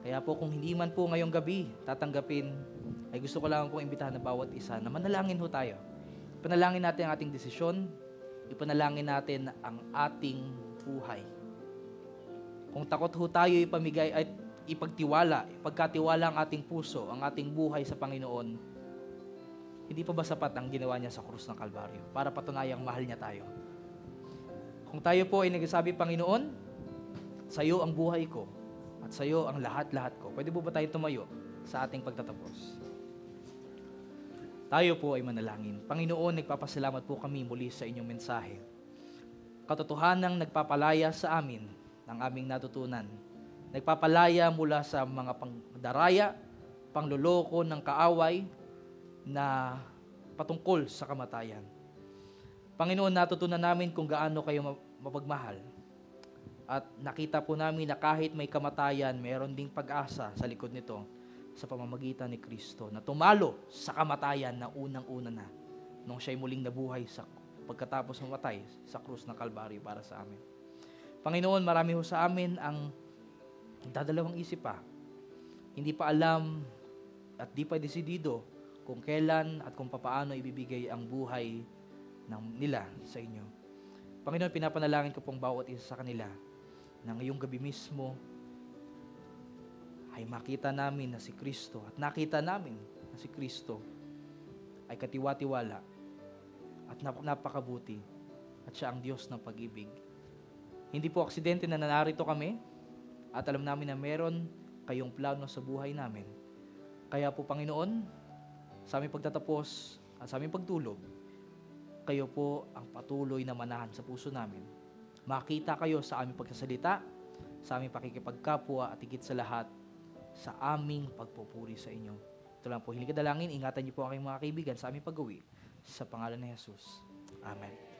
Kaya po kung hindi man po ngayong gabi tatanggapin, ay gusto ko lang pong imbitahan na bawat isa na manalangin ho tayo. Ipanalangin natin ang ating desisyon, ipanalangin natin ang ating buhay. Kung takot ho tayo ipamigay at ipagtiwala, ipagkatiwala ang ating puso, ang ating buhay sa Panginoon, hindi pa ba sapat ang ginawa niya sa krus ng Kalbaryo para patunayang mahal niya tayo? Kung tayo po ay nagsabi, Panginoon, sa iyo ang buhay ko, at sa iyo ang lahat-lahat ko. Pwede po ba tayo tumayo sa ating pagtatapos? Tayo po ay manalangin. Panginoon, nagpapasalamat po kami muli sa inyong mensahe. Katotohanang nagpapalaya sa amin ng aming natutunan. Nagpapalaya mula sa mga pangdaraya, pangloloko ng kaaway na patungkol sa kamatayan. Panginoon, natutunan namin kung gaano kayo mapagmahal at nakita po namin na kahit may kamatayan, meron ding pag-asa sa likod nito sa pamamagitan ni Kristo na tumalo sa kamatayan na unang-una na nung siya'y muling nabuhay sa pagkatapos ng matay sa krus ng Kalbaryo para sa amin. Panginoon, marami ho sa amin ang dadalawang isip pa. Hindi pa alam at di pa desidido kung kailan at kung papaano ibibigay ang buhay ng nila sa inyo. Panginoon, pinapanalangin ko pong bawat isa sa kanila na ngayong gabi mismo ay makita namin na si Kristo at nakita namin na si Kristo ay katiwatiwala at napakabuti at siya ang Diyos ng pag-ibig. Hindi po aksidente na nanarito kami at alam namin na meron kayong plano sa buhay namin. Kaya po Panginoon, sa aming pagtatapos at sa aming pagtulog, kayo po ang patuloy na manahan sa puso namin makita kayo sa aming pagkasalita, sa aming pakikipagkapwa at higit sa lahat, sa aming pagpupuri sa inyo. Ito lang po, hiling kadalangin, ingatan niyo po ang aking mga kaibigan sa aming pag-uwi. Sa pangalan ni Jesus. Amen.